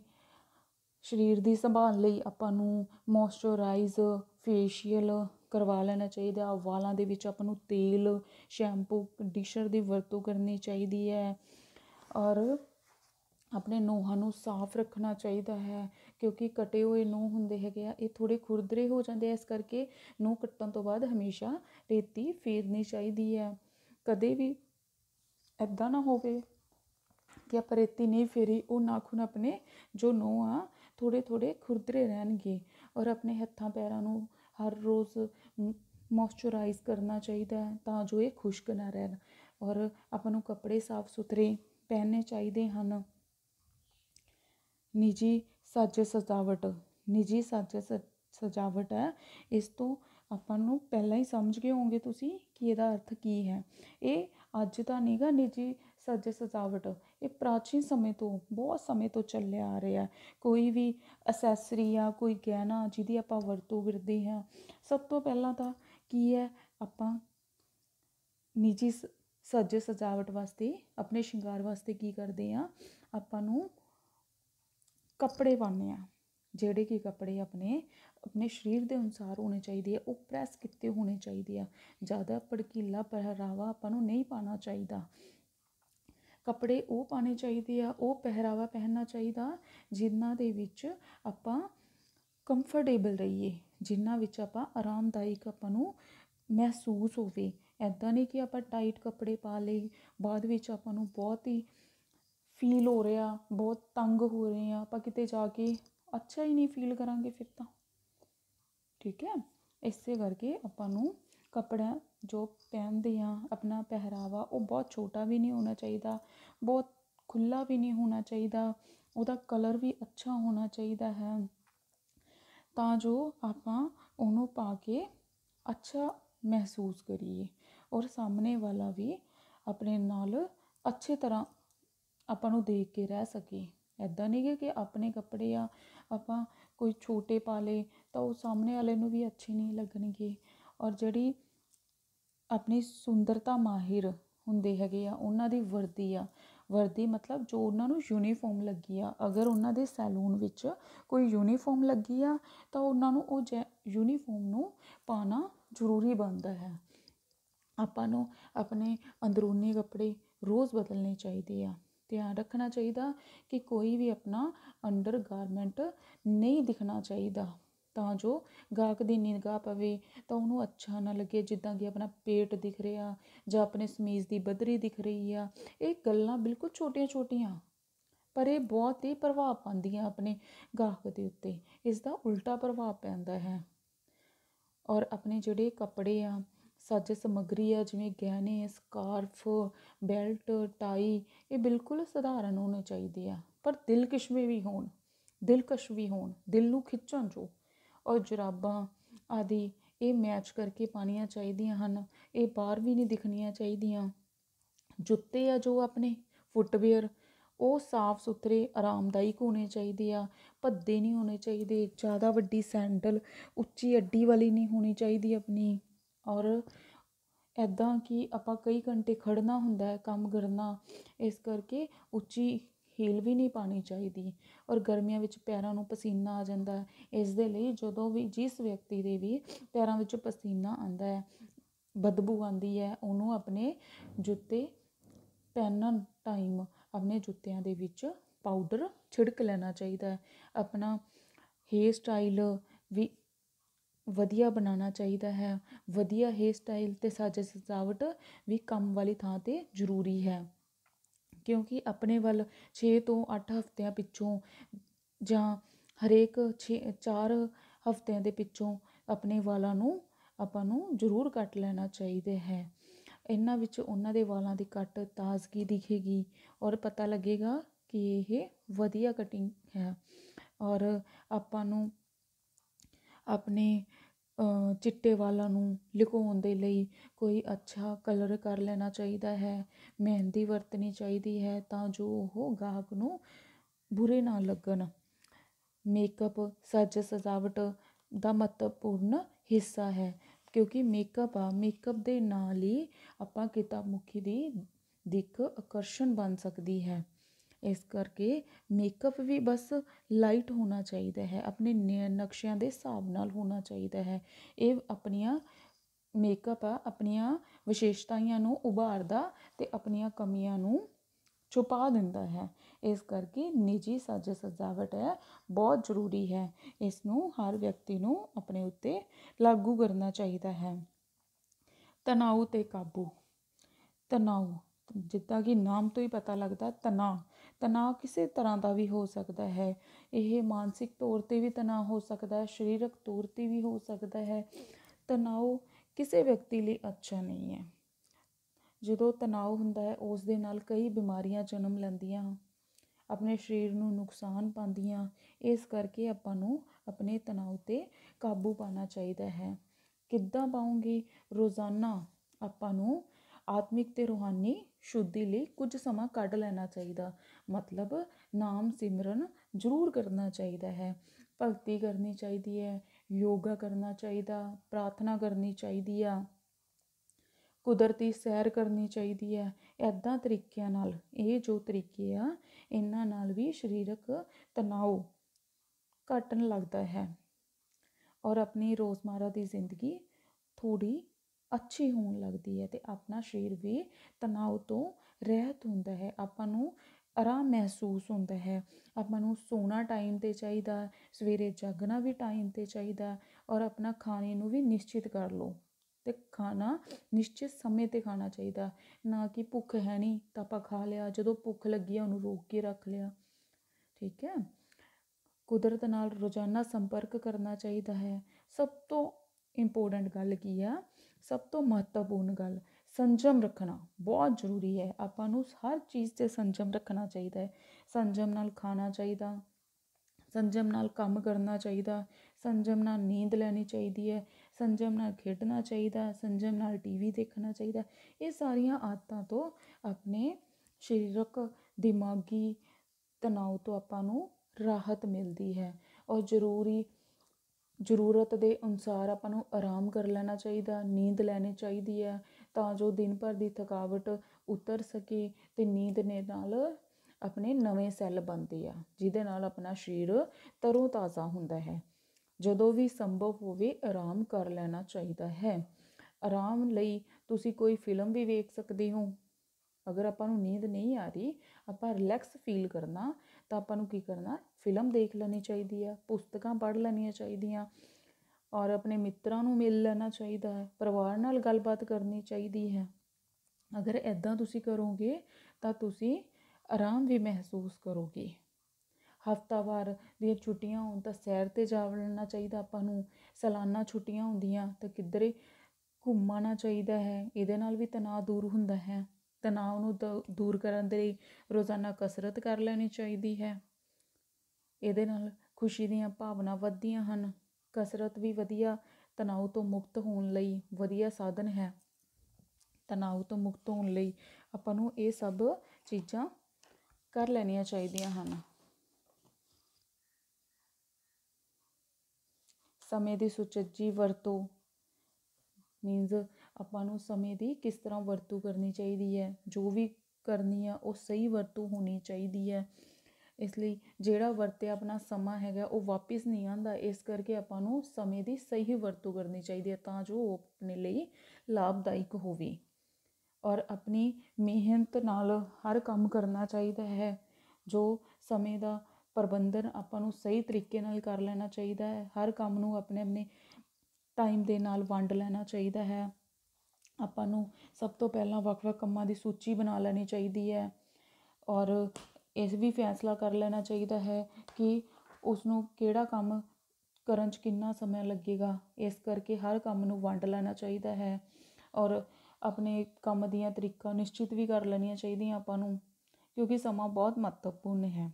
ਸਰੀਰ ਦੀ ਸੰਭਾਲ ਲਈ ਆਪਾਂ ਨੂੰ ਮੋਇਸਚਰਾਈਜ਼ ਫੇਸ਼ੀਅਲ ਕਰਵਾ ਲੈਣਾ ਚਾਹੀਦਾ ਵਾਲਾਂ ਦੇ ਵਿੱਚ ਆਪਾਂ ਨੂੰ ਤੇਲ ਸ਼ੈਂਪੂ ਕੰਡੀਸ਼ਨਰ ਦੀ ਵਰਤੋਂ ਕਰਨੀ ਚਾਹੀਦੀ ਹੈ ਔਰ ਆਪਣੇ ਨੋਹਾਂ ਨੂੰ ਸਾਫ਼ ਰੱਖਣਾ ਚਾਹੀਦਾ ਹੈ ਕਿਉਂਕਿ ਕਟੇ ਹੋਏ ਨੋਹ ਹੁੰਦੇ ਹੈਗੇ ਆ ਇਹ ਥੋੜੇ ਖੁਰਦਰੇ ਹੋ ਜਾਂਦੇ ਐ ਇਸ ਕਰਕੇ ਨੋਹ ਕੱਟਣ ਤੋਂ ਬਾਅਦ ਹਮੇਸ਼ਾ ਰੇਤੀ ਫੇਰਨੀ ਚਾਹੀਦੀ ਹੈ ਕਦੇ ਵੀ ਐਦਾਂ ਨਾ ਹੋਵੇ ਕਿ ਆਪਾਂ ਰੇਤੀ ਨਹੀਂ ਫੇਰੀ ਉਹ ਨਾਖੂਨ ਆਪਣੇ ਜੋ ਨੋਹ ਆ ਥੋੜੇ ਥੋੜੇ ਖੁਰਦਰੇ ਰਹਿਣਗੇ ਔਰ ਆਪਣੇ ਹੱਥਾਂ ਪੈਰਾਂ ਨੂੰ ਹਰ ਰੋਜ਼ ਮੋਇਸਚਰਾਈਜ਼ ਕਰਨਾ ਚਾਹੀਦਾ ਹੈ ਤਾਂ ਜੋ ਇਹ ਖੁਸ਼ਕ ਨਾ ਰਹਿਣ ਔਰ ਆਪਾਂ ਨੂੰ ਕੱਪੜੇ ਸਾਫ਼ ਸੁਥਰੇ ਪਹਿਨਨੇ ਚਾਹੀਦੇ ਹਨ ਨਿੱਜੀ ਸਾਜ ਸਜਾਵਟ ਨਿੱਜੀ ਸਾਜ ਸਜਾਵਟ ਹੈ ਇਸ ਤੋਂ ਆਪਾਂ ਨੂੰ ਪਹਿਲਾਂ ਹੀ ਸਮਝ ਗਏ ਹੋਵੋਗੇ ਤੁਸੀਂ ਕਿ ਇਹਦਾ ਅਰਥ ਕੀ ਹੈ ਇਹ ਅੱਜ ਤਾਂ ਨਹੀਂਗਾ ਨਿੱਜੀ ਸਾਜ ਸਜਾਵਟ ਇਹ ਪ੍ਰਾਚੀਨ ਸਮੇਂ ਤੋਂ ਬਹੁਤ ਸਮੇਂ ਤੋਂ ਚੱਲਿਆ ਆ ਰਿਹਾ ਕੋਈ ਵੀ ਅਸੈਸਰੀ ਆ ਕੋਈ ਗਹਿਣਾ ਜਿਹਦੀ ਆਪਾਂ ਵਰਤੋਂ ਕਰਦੇ ਹਾਂ ਸਭ ਤੋਂ ਪਹਿਲਾਂ ਤਾਂ ਕੀ ਹੈ ਆਪਾਂ ਨਿੱਜੀ ਸਜ ਸਜਾਵਟ ਵਾਸਤੇ ਆਪਣੇ ਸ਼ਿੰਗਾਰ ਵਾਸਤੇ ਕੀ ਕਰਦੇ ਆ ਆਪਾਂ ਨੂੰ ਕੱਪੜੇ ਪਾਉਂਦੇ ਆ ਜਿਹੜੇ ਕੀ ਕੱਪੜੇ ਆਪਣੇ ਆਪਣੇ ਸਰੀਰ ਦੇ ਅਨੁਸਾਰ ਹੋਣੇ ਚਾਹੀਦੇ ਆ ਉਹ ਪ੍ਰੈਸ ਕੀਤੇ ਹੋਣੇ ਚਾਹੀਦੇ ਆ ਜ਼ਿਆਦਾ ਪੜਕੀਲਾ ਪਹਿਰਾਵਾ ਆਪਾਂ ਨੂੰ ਨਹੀਂ ਪਾਉਣਾ ਚਾਹੀਦਾ ਕੱਪੜੇ ਉਹ ਪਾਣੇ ਚਾਹੀਦੇ ਆ ਉਹ ਪਹਿਰਾਵਾ ਪਹਿਨਣਾ ਚਾਹੀਦਾ ਜਿਨ੍ਹਾਂ ਦੇ ਵਿੱਚ ਆਪਾਂ ਕੰਫਰਟੇਬਲ ਰਹੀਏ ਜਿਨ੍ਹਾਂ ਵਿੱਚ ਆਪਾਂ ਆਰਾਮਦਾਇਕ ਆਪਾਂ ਨੂੰ ਮਹਿਸੂਸ ਹੋਵੇ ਐਦਾਂ ਨਹੀਂ ਕਿ ਆਪਾਂ ਟਾਈਟ ਕੱਪੜੇ ਪਾ ਲਏ ਬਾਅਦ ਵਿੱਚ ਆਪਾਂ ਨੂੰ ਬਹੁਤ ਹੀ ਫੀਲ ਹੋ ਰਿਹਾ ਬਹੁਤ ਤੰਗ ਹੋ ਰਹੇ ਆ ਆਪਾਂ ਕਿਤੇ ਜਾ ਕੇ ਅੱਛਾ ਹੀ ਨਹੀਂ ਫੀਲ ਕਰਾਂਗੇ ਫਿਰ ਤਾਂ ਠੀਕ ਹੈ ਇਸੇ ਕਰਕੇ ਆਪਾਂ ਨੂੰ ਕਪੜਾ ਜੋ ਪਹਿਨਦੇ ਆ ਆਪਣਾ ਪਹਿਰਾਵਾ ਉਹ ਬਹੁਤ ਛੋਟਾ ਵੀ ਨਹੀਂ ਹੋਣਾ ਚਾਹੀਦਾ ਬਹੁਤ ਖੁੱਲਾ ਵੀ ਨਹੀਂ ਹੋਣਾ ਚਾਹੀਦਾ ਉਹਦਾ ਕਲਰ ਵੀ ਅੱਛਾ ਹੋਣਾ ਚਾਹੀਦਾ ਹੈ ਤਾਂ ਜੋ ਆਪਾਂ ਉਹਨੂੰ ਪਾ ਕੇ ਅੱਛਾ ਮਹਿਸੂਸ ਕਰੀਏ ਔਰ ਸਾਹਮਣੇ ਵਾਲਾ ਵੀ ਆਪਣੇ ਨਾਲ ਅੱਛੇ ਤਰ੍ਹਾਂ ਆਪਾਂ ਨੂੰ ਦੇਖ ਕੇ ਰਹਿ ਸਕੀ ਐਦਾਂ ਨਹੀਂ ਕਿ ਆਪਣੇ ਕੱਪੜੇ ਆ ਆਪਾਂ ਕੋਈ ਛੋਟੇ ਪਾ ਲੇ ਤਾਂ ਉਹ ਸਾਹਮਣੇ ਵਾਲੇ ਨੂੰ ਵੀ ਅੱਛੇ ਨਹੀਂ ਲੱਗਣਗੇ ਔਰ ਜਿਹੜੀ ਆਪਣੀ ਸੁੰਦਰਤਾ ਮਾਹਿਰ ਹੁੰਦੇ ਹੈਗੇ ਆ ਉਹਨਾਂ ਦੀ ਵਰਦੀ ਆ ਵਰਦੀ ਮਤਲਬ ਜੋ ਉਹਨਾਂ ਨੂੰ ਯੂਨੀਫਾਰਮ ਲੱਗੀ ਆ ਅਗਰ ਉਹਨਾਂ ਦੇ ਸੈਲੂਨ ਵਿੱਚ ਕੋਈ ਯੂਨੀਫਾਰਮ ਲੱਗੀ ਆ ਤਾਂ ਉਹਨਾਂ ਨੂੰ ਉਹ ਯੂਨੀਫਾਰਮ ਨੂੰ ਪਾਣਾ ਜ਼ਰੂਰੀ ਬਣਦਾ ਹੈ ਆਪਾਂ ਨੂੰ ਆਪਣੇ ਅੰਦਰੂਨੀ ਕੱਪੜੇ ਰੋਜ਼ ਬਦਲਨੇ ਚਾਹੀਦੇ ਆ ਧਿਆਨ ਰੱਖਣਾ ਚਾਹੀਦਾ ਕਿ ਕੋਈ ਵੀ ਆਪਣਾ ਅੰਡਰ ਗਾਰਮੈਂਟ ਨਹੀਂ ਦਿਖਣਾ ਚਾਹੀਦਾ ਤਾਂ ਜੋ ਗਾਹਕ ਦੀ ਨਿਗਾਹ ਪਵੇ ਤਾਂ ਉਹਨੂੰ ਅੱਛਾ ਨਾ ਲੱਗੇ ਜਿੱਦਾਂ ਕਿ ਆਪਣਾ ਪੇਟ ਦਿਖ ਰਿਹਾ ਜਾਂ ਆਪਣੇ ਸਮੀਜ਼ ਦੀ ਬਦਰੀ ਦਿਖ ਰਹੀ ਆ ਇਹ ਗੱਲਾਂ ਬਿਲਕੁਲ ਛੋਟੀਆਂ-ਛੋਟੀਆਂ ਪਰ ਇਹ ਬਹੁਤ ਹੀ ਪ੍ਰਭਾਵ ਪਾਉਂਦੀਆਂ ਆਪਣੇ ਗਾਹਕ ਦੇ ਉੱਤੇ ਇਸ ਦਾ ਉਲਟਾ ਪ੍ਰਭਾਵ ਪੈਂਦਾ ਹੈ ਔਰ ਆਪਣੇ ਜਿਹੜੇ ਕੱਪੜੇ ਆ ਸਾਜੇ ਸਮਗਰੀ ਆ ਜਿਵੇਂ ਗਹਿਣੇ ਸਕਾਰਫ ਬੈਲਟ ਟਾਈ ਇਹ ਬਿਲਕੁਲ ਸਧਾਰਨ ਹੋਣੇ ਚਾਹੀਦੇ ਆ ਪਰ ਕਿਸ਼ਮੇ ਵੀ ਹੋਣ ਦਿਲਕਸ਼ ਵੀ ਹੋਣ ਦਿਲ ਨੂੰ ਖਿੱਚਣ ਜੋ ਔਰ ਜਰਾਬਾਂ ਆਦਿ ਇਹ ਮੈਚ ਕਰਕੇ ਪਾਣੀਆਂ ਚਾਹੀਦੀਆਂ ਹਨ ਇਹ ਬਾਹਰ ਵੀ ਨਹੀਂ ਦਿਖਣੀਆਂ ਚਾਹੀਦੀਆਂ ਜੁੱਤੇ ਆ ਜੋ ਆਪਣੇ ਫੁੱਟਵੇਅਰ ਉਹ ਸਾਫ਼ ਸੁਥਰੇ ਆਰਾਮਦਾਇਕ ਹੋਣੇ ਚਾਹੀਦੇ ਆ ਭੱਦੇ ਨਹੀਂ ਹੋਣੇ ਚਾਹੀਦੇ ਜ਼ਿਆਦਾ ਵੱਡੀ ਸੈਂਡਲ ਉੱਚੀ ਅੱਡੀ ਵਾਲੀ ਨਹੀਂ ਹੋਣੀ ਚਾਹੀਦੀ ਆਪਣੀ ਔਰ ਐਦਾਂ ਕਿ ਆਪਾਂ ਕਈ ਘੰਟੇ ਖੜਨਾ ਹੁੰਦਾ ਹੈ ਕੰਮ ਕਰਨਾ ਇਸ ਕਰਕੇ ਉੱਚੀ ਹੀਲ ਵੀ ਨਹੀਂ ਪਾਣੀ ਚਾਹੀਦੀ ਔਰ ਗਰਮੀਆਂ ਵਿੱਚ ਪੈਰਾਂ ਨੂੰ ਪਸੀਨਾ ਆ ਜਾਂਦਾ ਇਸ ਦੇ ਲਈ ਜਦੋਂ ਵੀ ਜਿਸ ਵਿਅਕਤੀ ਦੇ ਵੀ ਪੈਰਾਂ ਵਿੱਚੋਂ ਪਸੀਨਾ ਆਉਂਦਾ ਹੈ ਬਦਬੂ ਆਉਂਦੀ ਹੈ ਉਹਨੂੰ ਆਪਣੇ ਜੁੱਤੇ ਪਹਿਨਣ ਟਾਈਮ ਆਪਣੇ ਜੁੱਤਿਆਂ ਦੇ ਵਿੱਚ ਪਾਊਡਰ ਛਿੜਕ ਲੈਣਾ ਚਾਹੀਦਾ ਆਪਣਾ ਹੇਅਰ ਸਟਾਈਲ ਵੀ ਵਧੀਆ ਬਣਾਉਣਾ ਚਾਹੀਦਾ ਹੈ ਵਧੀਆ ਹੇਅਰ ਸਟਾਈਲ ਤੇ ਸਾਜ ਸਜਾਵਟ ਵੀ ਕੰਮ ਵਾਲੀ ਥਾਂ 'ਤੇ ਜ਼ਰੂਰੀ ਹੈ ਕਿਉਂਕਿ ਆਪਣੇ ਵੱਲ 6 ਤੋਂ 8 ਹਫ਼ਤਿਆਂ ਪਿੱਛੋਂ ਜਾਂ ਹਰੇਕ 6 4 ਹਫ਼ਤਿਆਂ ਦੇ ਪਿੱਛੋਂ ਆਪਣੇ ਵਾਲਾਂ ਨੂੰ ਆਪਾਂ ਨੂੰ ਜ਼ਰੂਰ ਕੱਟ ਲੈਣਾ ਚਾਹੀਦਾ ਹੈ ਇਹਨਾਂ ਵਿੱਚ ਉਹਨਾਂ ਦੇ ਵਾਲਾਂ ਦੀ ਕੱਟ ਤਾਜ਼ਗੀ ਦਿਖੇਗੀ ਔਰ ਪਤਾ ਲੱਗੇਗਾ ਕਿ ਇਹ ਵਧੀਆ ਕਟਿੰਗ ਹੈ ਔਰ ਆਪਾਂ ਨੂੰ ਆਪਣੇ ਚਿੱਟੇ ਵਾਲਾਂ ਨੂੰ ਲੁਕਾਉਣ ਦੇ ਲਈ ਕੋਈ ਅੱਛਾ ਕਲਰ ਕਰ ਲੈਣਾ ਚਾਹੀਦਾ ਹੈ ਮਹਿੰਦੀ ਵਰਤਣੀ ਚਾਹੀਦੀ ਹੈ ਤਾਂ ਜੋ ਉਹ ਗਾਹਕ ਨੂੰ ਬੁਰੇ ਨਾ ਲੱਗਣ ਮੇਕਅਪ ਸੱਜ ਸਜਾਵਟ ਦਾ ਮਹੱਤਵਪੂਰਨ ਹਿੱਸਾ ਹੈ ਕਿਉਂਕਿ ਮੇਕਅਪ ਆ ਮੇਕਅਪ ਦੇ ਨਾਲ ਹੀ ਆਪਾਂ ਕਿਤਾਬ ਮੁਖੀ ਦੀ ਦਿੱਖ ਆਕਰਸ਼ਣ ਬਣ ਸਕਦੀ ਹੈ ਇਸ ਕਰਕੇ ਮੇਕਅਪ ਵੀ ਬਸ ਲਾਈਟ ਹੋਣਾ ਚਾਹੀਦਾ ਹੈ ਆਪਣੇ ਨਕਸ਼ਿਆਂ ਦੇ ਹਿਸਾਬ ਨਾਲ ਹੋਣਾ ਚਾਹੀਦਾ ਹੈ ਇਹ ਆਪਣੀਆਂ ਮੇਕਅਪ ਆ ਆਪਣੀਆਂ ਵਿਸ਼ੇਸ਼ਤਾਵਾਂ ਨੂੰ ਉਭਾਰਦਾ ਤੇ ਆਪਣੀਆਂ ਕਮੀਆਂ ਨੂੰ ਛੁਪਾ ਦਿੰਦਾ ਹੈ ਇਸ ਕਰਕੇ ਨਿੱਜੀ ਸਾਜ ਸਜਾਵਟ ਹੈ ਬਹੁਤ ਜ਼ਰੂਰੀ ਹੈ ਇਸ ਨੂੰ ਹਰ ਵਿਅਕਤੀ ਨੂੰ ਆਪਣੇ ਉੱਤੇ ਲਾਗੂ ਕਰਨਾ ਚਾਹੀਦਾ ਹੈ ਤਣਾਅ ਤੇ ਕਾਬੂ ਤਣਾਅ ਜਿੱਦਾਂ ਕਿ ਨਾਮ ਤੋਂ ਹੀ ਪਤਾ ਲੱਗਦਾ ਤਣਾਅ ਤਣਾਅ ਕਿਸੇ ਤਰ੍ਹਾਂ ਦਾ ਵੀ ਹੋ ਸਕਦਾ ਹੈ ਇਹ ਮਾਨਸਿਕ ਤੌਰ 'ਤੇ ਵੀ ਤਣਾਅ ਹੋ ਸਕਦਾ ਹੈ ਸਰੀਰਕ ਤੌਰ 'ਤੇ ਵੀ ਹੋ ਸਕਦਾ ਹੈ ਤਣਾਅ ਕਿਸੇ ਵਿਅਕਤੀ ਲਈ ਅੱਛਾ ਨਹੀਂ ਹੈ ਜਦੋਂ ਤਣਾਅ ਹੁੰਦਾ ਹੈ ਉਸ ਦੇ ਨਾਲ ਕਈ ਬਿਮਾਰੀਆਂ ਜਨਮ ਲੈਂਦੀਆਂ ਆਪਣੇ ਸਰੀਰ ਨੂੰ ਨੁਕਸਾਨ ਪਾਉਂਦੀਆਂ ਇਸ ਕਰਕੇ ਆਪਾਂ ਨੂੰ ਆਪਣੇ ਤਣਾਅ ਤੇ ਕਾਬੂ ਪਾਣਾ ਚਾਹੀਦਾ ਹੈ ਕਿੱਦਾਂ ਪਾਉਂਗੇ ਰੋਜ਼ਾਨਾ ਆਪਾਂ ਨੂੰ ਆਤਮਿਕ ਤੇ ਰੂਹਾਨੀ ਸ਼ੁੱਧੀ ਲਈ ਕੁਝ ਸਮਾਂ ਕੱਢ ਲੈਣਾ ਚਾਹੀਦਾ ਮਤਲਬ ਨਾਮ ਸਿਮਰਨ ਜ਼ਰੂਰ ਕਰਨਾ ਚਾਹੀਦਾ ਹੈ ਭਗਤੀ ਕਰਨੀ ਚਾਹੀਦੀ ਹੈ ਯੋਗਾ ਕਰਨਾ ਚਾਹੀਦਾ ਪ੍ਰਾਰਥਨਾ ਕਰਨੀ ਚਾਹੀਦੀ ਆ ਕੁਦਰਤੀ ਸੈਰ ਕਰਨੀ ਚਾਹੀਦੀ ਹੈ ਐਦਾਂ ਤਰੀਕਿਆਂ ਨਾਲ ਇਹ ਜੋ ਤਰੀਕੇ ਆ ਇਹਨਾਂ ਨਾਲ ਵੀ ਸਰੀਰਕ ਤਣਾਅ ਘਟਣ ਲੱਗਦਾ ਹੈ ਔਰ ਆਪਣੀ ਰੋਜ਼ਮਰਾ ਦੀ ਜ਼ਿੰਦਗੀ ਥੋੜੀ ਅੱਛੀ ਹੋਣ ਲੱਗਦੀ ਹੈ ਤੇ ਆਪਣਾ ਸਰੀਰ ਵੀ ਤਨਾਓ ਤੋਂ ਰਹਿਤ ਹੁੰਦਾ ਹੈ ਆਪਾਂ ਨੂੰ ਆਰਾਮ ਮਹਿਸੂਸ ਹੁੰਦਾ ਹੈ ਆਪਾਂ ਨੂੰ ਸੋਣਾ ਟਾਈਮ 'ਤੇ ਚਾਹੀਦਾ ਸਵੇਰੇ ਜਾਗਣਾ ਵੀ ਟਾਈਮ 'ਤੇ ਚਾਹੀਦਾ ਔਰ ਆਪਣਾ ਖਾਣੇ ਨੂੰ ਵੀ ਨਿਸ਼ਚਿਤ ਕਰ ਲਓ ਤੇ ਖਾਣਾ ਨਿਸ਼ਚਿਤ ਸਮੇਂ 'ਤੇ ਖਾਣਾ ਚਾਹੀਦਾ ਨਾ ਕਿ ਭੁੱਖ ਹੈ ਨਹੀਂ ਤਾਂ ਆਪਾਂ ਖਾ ਲਿਆ ਜਦੋਂ ਭੁੱਖ ਲੱਗੀ ਆ ਉਹਨੂੰ ਰੋਕ ਕੇ ਰੱਖ ਲਿਆ ਠੀਕ ਹੈ ਕੁਦਰਤ ਨਾਲ ਰੋਜ਼ਾਨਾ ਸੰਪਰਕ ਕਰਨਾ ਚਾਹੀਦਾ ਹੈ ਸਭ ਤੋਂ ਇੰਪੋਰਟੈਂਟ ਗੱਲ ਕੀ ਆ ਸਭ ਤੋਂ ਮਹੱਤਵਪੂਰਨ ਗੱਲ ਸੰਜਮ ਰੱਖਣਾ ਬਹੁਤ ਜ਼ਰੂਰੀ ਹੈ ਆਪਾਂ ਨੂੰ ਹਰ ਚੀਜ਼ ਤੇ ਸੰਜਮ ਰੱਖਣਾ ਚਾਹੀਦਾ ਹੈ ਸੰਜਮ ਨਾਲ ਖਾਣਾ ਚਾਹੀਦਾ ਸੰਜਮ ਨਾਲ ਕੰਮ ਕਰਨਾ ਚਾਹੀਦਾ ਸੰਜਮ ਨਾਲ ਨੀਂਦ ਲੈਣੀ ਚਾਹੀਦੀ ਹੈ ਸੰਜਮ ਨਾਲ ਖੇਡਣਾ ਚਾਹੀਦਾ ਸੰਜਮ ਨਾਲ ਟੀਵੀ ਦੇਖਣਾ ਚਾਹੀਦਾ ਇਹ ਸਾਰੀਆਂ ਆਦਤਾਂ ਤੋਂ ਆਪਣੇ ਸਰੀਰਕ ਦਿਮਾਗੀ ਤਣਾਅ ਤੋਂ ਆਪਾਂ ਨੂੰ ਰਾਹਤ ਮਿਲਦੀ ਹੈ ਔਰ ਜ਼ਰੂਰੀ ਜ਼ਰੂਰਤ ਦੇ ਅਨੁਸਾਰ ਆਪਾਂ ਨੂੰ ਆਰਾਮ ਕਰ ਲੈਣਾ ਚਾਹੀਦਾ ਨੀਂਦ ਲੈਣੀ ਚਾਹੀਦੀ ਹੈ ਤਾਂ ਜੋ ਦਿਨ ਭਰ ਦੀ ਥਕਾਵਟ ਉਤਰ ਸਕੇ ਤੇ ਨੀਂਦ ਨੇ ਨਾਲ ਆਪਣੇ ਨਵੇਂ ਸੈੱਲ ਬਣਦੇ ਆ ਜਿਹਦੇ ਨਾਲ ਆਪਣਾ ਸਰੀਰ ਤਰੋ ਤਾਜ਼ਾ ਹੁੰਦਾ ਹੈ ਜਦੋਂ ਵੀ ਸੰਭਵ ਹੋਵੇ ਆਰਾਮ ਕਰ ਲੈਣਾ ਚਾਹੀਦਾ ਹੈ ਆਰਾਮ ਲਈ ਤੁਸੀਂ ਕੋਈ ਫਿਲਮ ਵੀ ਵੇਖ ਸਕਦੇ ਹੋ ਅਗਰ ਆਪਾਂ ਨੂੰ ਨੀਂਦ ਨਹੀਂ ਆ ਰਹੀ ਆਪਾਂ ਰਿਲੈਕਸ ਫੀਲ ਕਰਨਾ ਤਾਂ ਆਪਾਂ ਨੂੰ ਕੀ ਕਰਨਾ ਫਿਲਮ ਦੇਖ ਲੈਣੀ ਚਾਹੀਦੀ ਆ ਪੁਸਤਕਾਂ ਪੜ੍ਹ ਲੈਣੀਆਂ ਚਾਹੀਦੀਆਂ ਔਰ ਆਪਣੇ ਮਿੱਤਰਾਂ ਨੂੰ ਮਿਲ ਲੈਣਾ ਚਾਹੀਦਾ ਹੈ ਪਰਿਵਾਰ ਨਾਲ ਗੱਲਬਾਤ ਕਰਨੀ ਚਾਹੀਦੀ ਹੈ ਅਗਰ ਐਦਾਂ ਤੁਸੀਂ ਕਰੋਗੇ ਤਾਂ ਤੁਸੀਂ ਆਰਾਮ ਵੀ ਮਹਿਸੂਸ ਕਰੋਗੇ ਹਫਤਾਵਾਰ ਦੀਆਂ ਛੁੱਟੀਆਂ ਹੋਣ ਤਾਂ ਸੈਰ ਤੇ ਜਾ ਲੈਣਾ ਚਾਹੀਦਾ ਆਪਾਂ ਨੂੰ ਸਾਲਾਨਾ ਛੁੱਟੀਆਂ ਹੁੰਦੀਆਂ ਤਾਂ ਕਿੱਧਰੇ ਘੁੰਮਣਾ ਚਾਹੀਦਾ ਹੈ ਇਹਦੇ ਨਾਲ ਵੀ ਤਣਾਅ ਦੂਰ ਹੁੰਦਾ ਹੈ ਤਣਾਅ ਨੂੰ ਦੂਰ ਕਰਨ ਦੇ ਲਈ ਰੋਜ਼ਾਨਾ ਕਸਰਤ ਕਰ ਲੈਣੀ ਚਾਹੀਦੀ ਹੈ ਇਹਦੇ ਨਾਲ ਖੁਸ਼ੀ ਦੀਆਂ ਭਾਵਨਾ ਵੱਧਦੀਆਂ ਹਨ ਕਸਰਤ ਵੀ ਵਧੀਆ ਤਣਾਅ ਤੋਂ ਮੁਕਤ ਹੋਣ ਲਈ ਵਧੀਆ ਸਾਧਨ ਹੈ ਤਣਾਅ ਤੋਂ ਮੁਕਤ ਹੋਣ ਲਈ ਆਪਾਂ ਨੂੰ ਇਹ ਸਭ ਚੀਜ਼ਾਂ ਕਰ ਲੈਣੀਆਂ ਚਾਹੀਦੀਆਂ ਹਨ ਸਮੇਂ ਦੀ ਸੁਚੱਜੀ ਵਰਤੋਂ ਮੀਨਜ਼ ਆਪਾਂ ਨੂੰ ਸਮੇਂ ਦੀ ਕਿਸ ਤਰ੍ਹਾਂ ਵਰਤੋਂ ਕਰਨੀ ਚਾਹੀਦੀ ਹੈ ਜੋ ਵੀ ਕਰਨੀ ਆ ਉਹ ਸਹੀ ਵਰਤੋਂ ਹੋਣੀ ਚਾਹੀਦੀ ਹੈ ਇਸ ਲਈ ਜਿਹੜਾ ਵਰਤੇ ਆਪਣਾ ਸਮਾਂ ਹੈਗਾ ਉਹ ਵਾਪਿਸ ਨਹੀਂ ਆਉਂਦਾ ਇਸ ਕਰਕੇ ਆਪਾਂ ਨੂੰ ਸਮੇਂ ਦੀ ਸਹੀ ਵਰਤੋਂ ਕਰਨੀ ਚਾਹੀਦੀ ਹੈ ਤਾਂ ਜੋ ਉਹ ਆਪਣੇ ਲਈ ਲਾਭਦਾਇਕ ਹੋਵੇ ਔਰ ਆਪਣੀ ਮਿਹਨਤ ਨਾਲ ਹਰ ਕੰਮ ਕਰਨਾ ਚਾਹੀਦਾ ਹੈ ਜੋ ਸਮੇਂ ਦਾ ਪ੍ਰਬੰਧਨ ਆਪਾਂ ਨੂੰ ਸਹੀ ਤਰੀਕੇ ਨਾਲ ਕਰ ਲੈਣਾ ਚਾਹੀਦਾ ਹੈ ਹਰ ਕੰਮ ਨੂੰ ਆਪਣੇ ਆਪਣੇ ਟਾਈਮ ਦੇ ਨਾਲ ਵੰਡ ਲੈਣਾ ਚਾਹੀਦਾ ਹੈ ਆਪਾਂ ਨੂੰ ਸਭ ਤੋਂ ਪਹਿਲਾਂ ਵੱਖ ਵੱਖ ਕੰਮਾਂ ਦੀ ਸੂਚੀ ਬਣਾ ਲੈਣੀ ਚਾਹੀਦੀ ਹੈ ਔਰ ਇਸ ਵੀ ਫੈਸਲਾ ਕਰ ਲੈਣਾ ਚਾਹੀਦਾ ਹੈ ਕਿ ਉਸ ਨੂੰ ਕਿਹੜਾ ਕੰਮ ਕਰਨ 'ਚ ਕਿੰਨਾ ਸਮਾਂ ਲੱਗੇਗਾ ਇਸ ਕਰਕੇ ਹਰ ਕੰਮ ਨੂੰ ਵੰਡ ਲੈਣਾ ਚਾਹੀਦਾ ਹੈ ਔਰ ਆਪਣੇ ਕੰਮ ਦੀਆਂ ਤਰੀਕਾ ਨਿਸ਼ਚਿਤ ਵੀ ਕਰ ਲੈਣੀਆਂ ਚਾਹੀਦੀਆਂ ਆਪਾਂ ਨੂੰ ਕਿਉਂਕਿ ਸਮਾਂ ਬਹੁਤ ਮਹੱਤਵਪੂਰਨ ਹੈ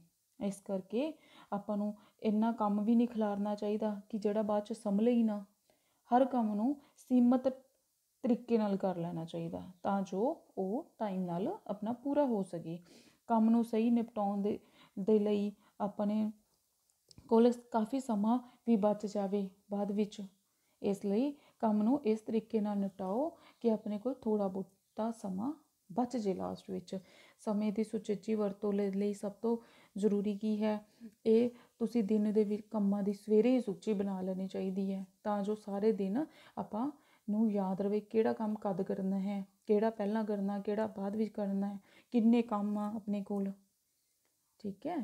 ਇਸ ਕਰਕੇ ਆਪਾਂ ਨੂੰ ਇੰਨਾ ਕੰਮ ਵੀ ਨਹੀਂ ਖਿਲਾਰਨਾ ਚਾਹੀਦਾ ਕਿ ਜਿਹੜਾ ਬਾਅਦ 'ਚ ਸੰਭਲੇ ਹੀ ਨਾ ਹਰ ਕੰਮ ਨੂੰ ਸੀਮਤ ਤਰੀਕੇ ਨਾਲ ਕਰ ਲੈਣਾ ਚਾਹੀਦਾ ਤਾਂ ਜੋ ਉਹ ਟਾਈਮ ਨਾਲ ਆਪਣਾ ਪੂਰਾ ਹੋ ਸਕੇ ਕੰਮ ਨੂੰ ਸਹੀ ਨਿਪਟਾਉਣ ਦੇ ਦੇ ਲਈ ਆਪਣੇ ਕੋਲ ਕਾਫੀ ਸਮਾਂ ਵੀ ਬਚ ਜਾਵੇ ਬਾਅਦ ਵਿੱਚ ਇਸ ਲਈ ਕੰਮ ਨੂੰ ਇਸ ਤਰੀਕੇ ਨਾਲ ਨਿਪਟਾਓ ਕਿ ਆਪਣੇ ਕੋਲ ਥੋੜਾ ਬੁੱਤਾ ਸਮਾਂ ਬਚ ਜੇ ਲਾਸਟ ਵਿੱਚ ਸਮੇਂ ਦੀ ਸੁਚੇਤੀ ਵਰਤੋਂ ਲਈ ਸਭ ਤੋਂ ਜ਼ਰੂਰੀ ਕੀ ਹੈ ਇਹ ਤੁਸੀਂ ਦਿਨ ਦੇ ਵਿੱਚ ਕੰਮਾਂ ਦੀ ਸਵੇਰੇ ਹੀ ਸੂਚੀ ਬਣਾ ਲੈਣੀ ਚਾਹੀਦੀ ਹੈ ਤਾਂ ਜੋ ਸਾਰੇ ਦਿਨ ਆਪਾਂ ਨੂੰ ਯਾਦ ਰਵੇ ਕਿਹੜਾ ਕੰਮ ਕਦ ਕਰਨਾ ਹੈ ਕਿਹੜਾ ਪਹਿਲਾਂ ਕਰਨਾ ਕਿਹੜਾ ਬਾਅਦ ਵਿੱਚ ਕਰਨਾ ਹੈ ਕਿੰਨੇ ਕੰਮ ਆ ਆਪਣੇ ਕੋਲ ਠੀਕ ਹੈ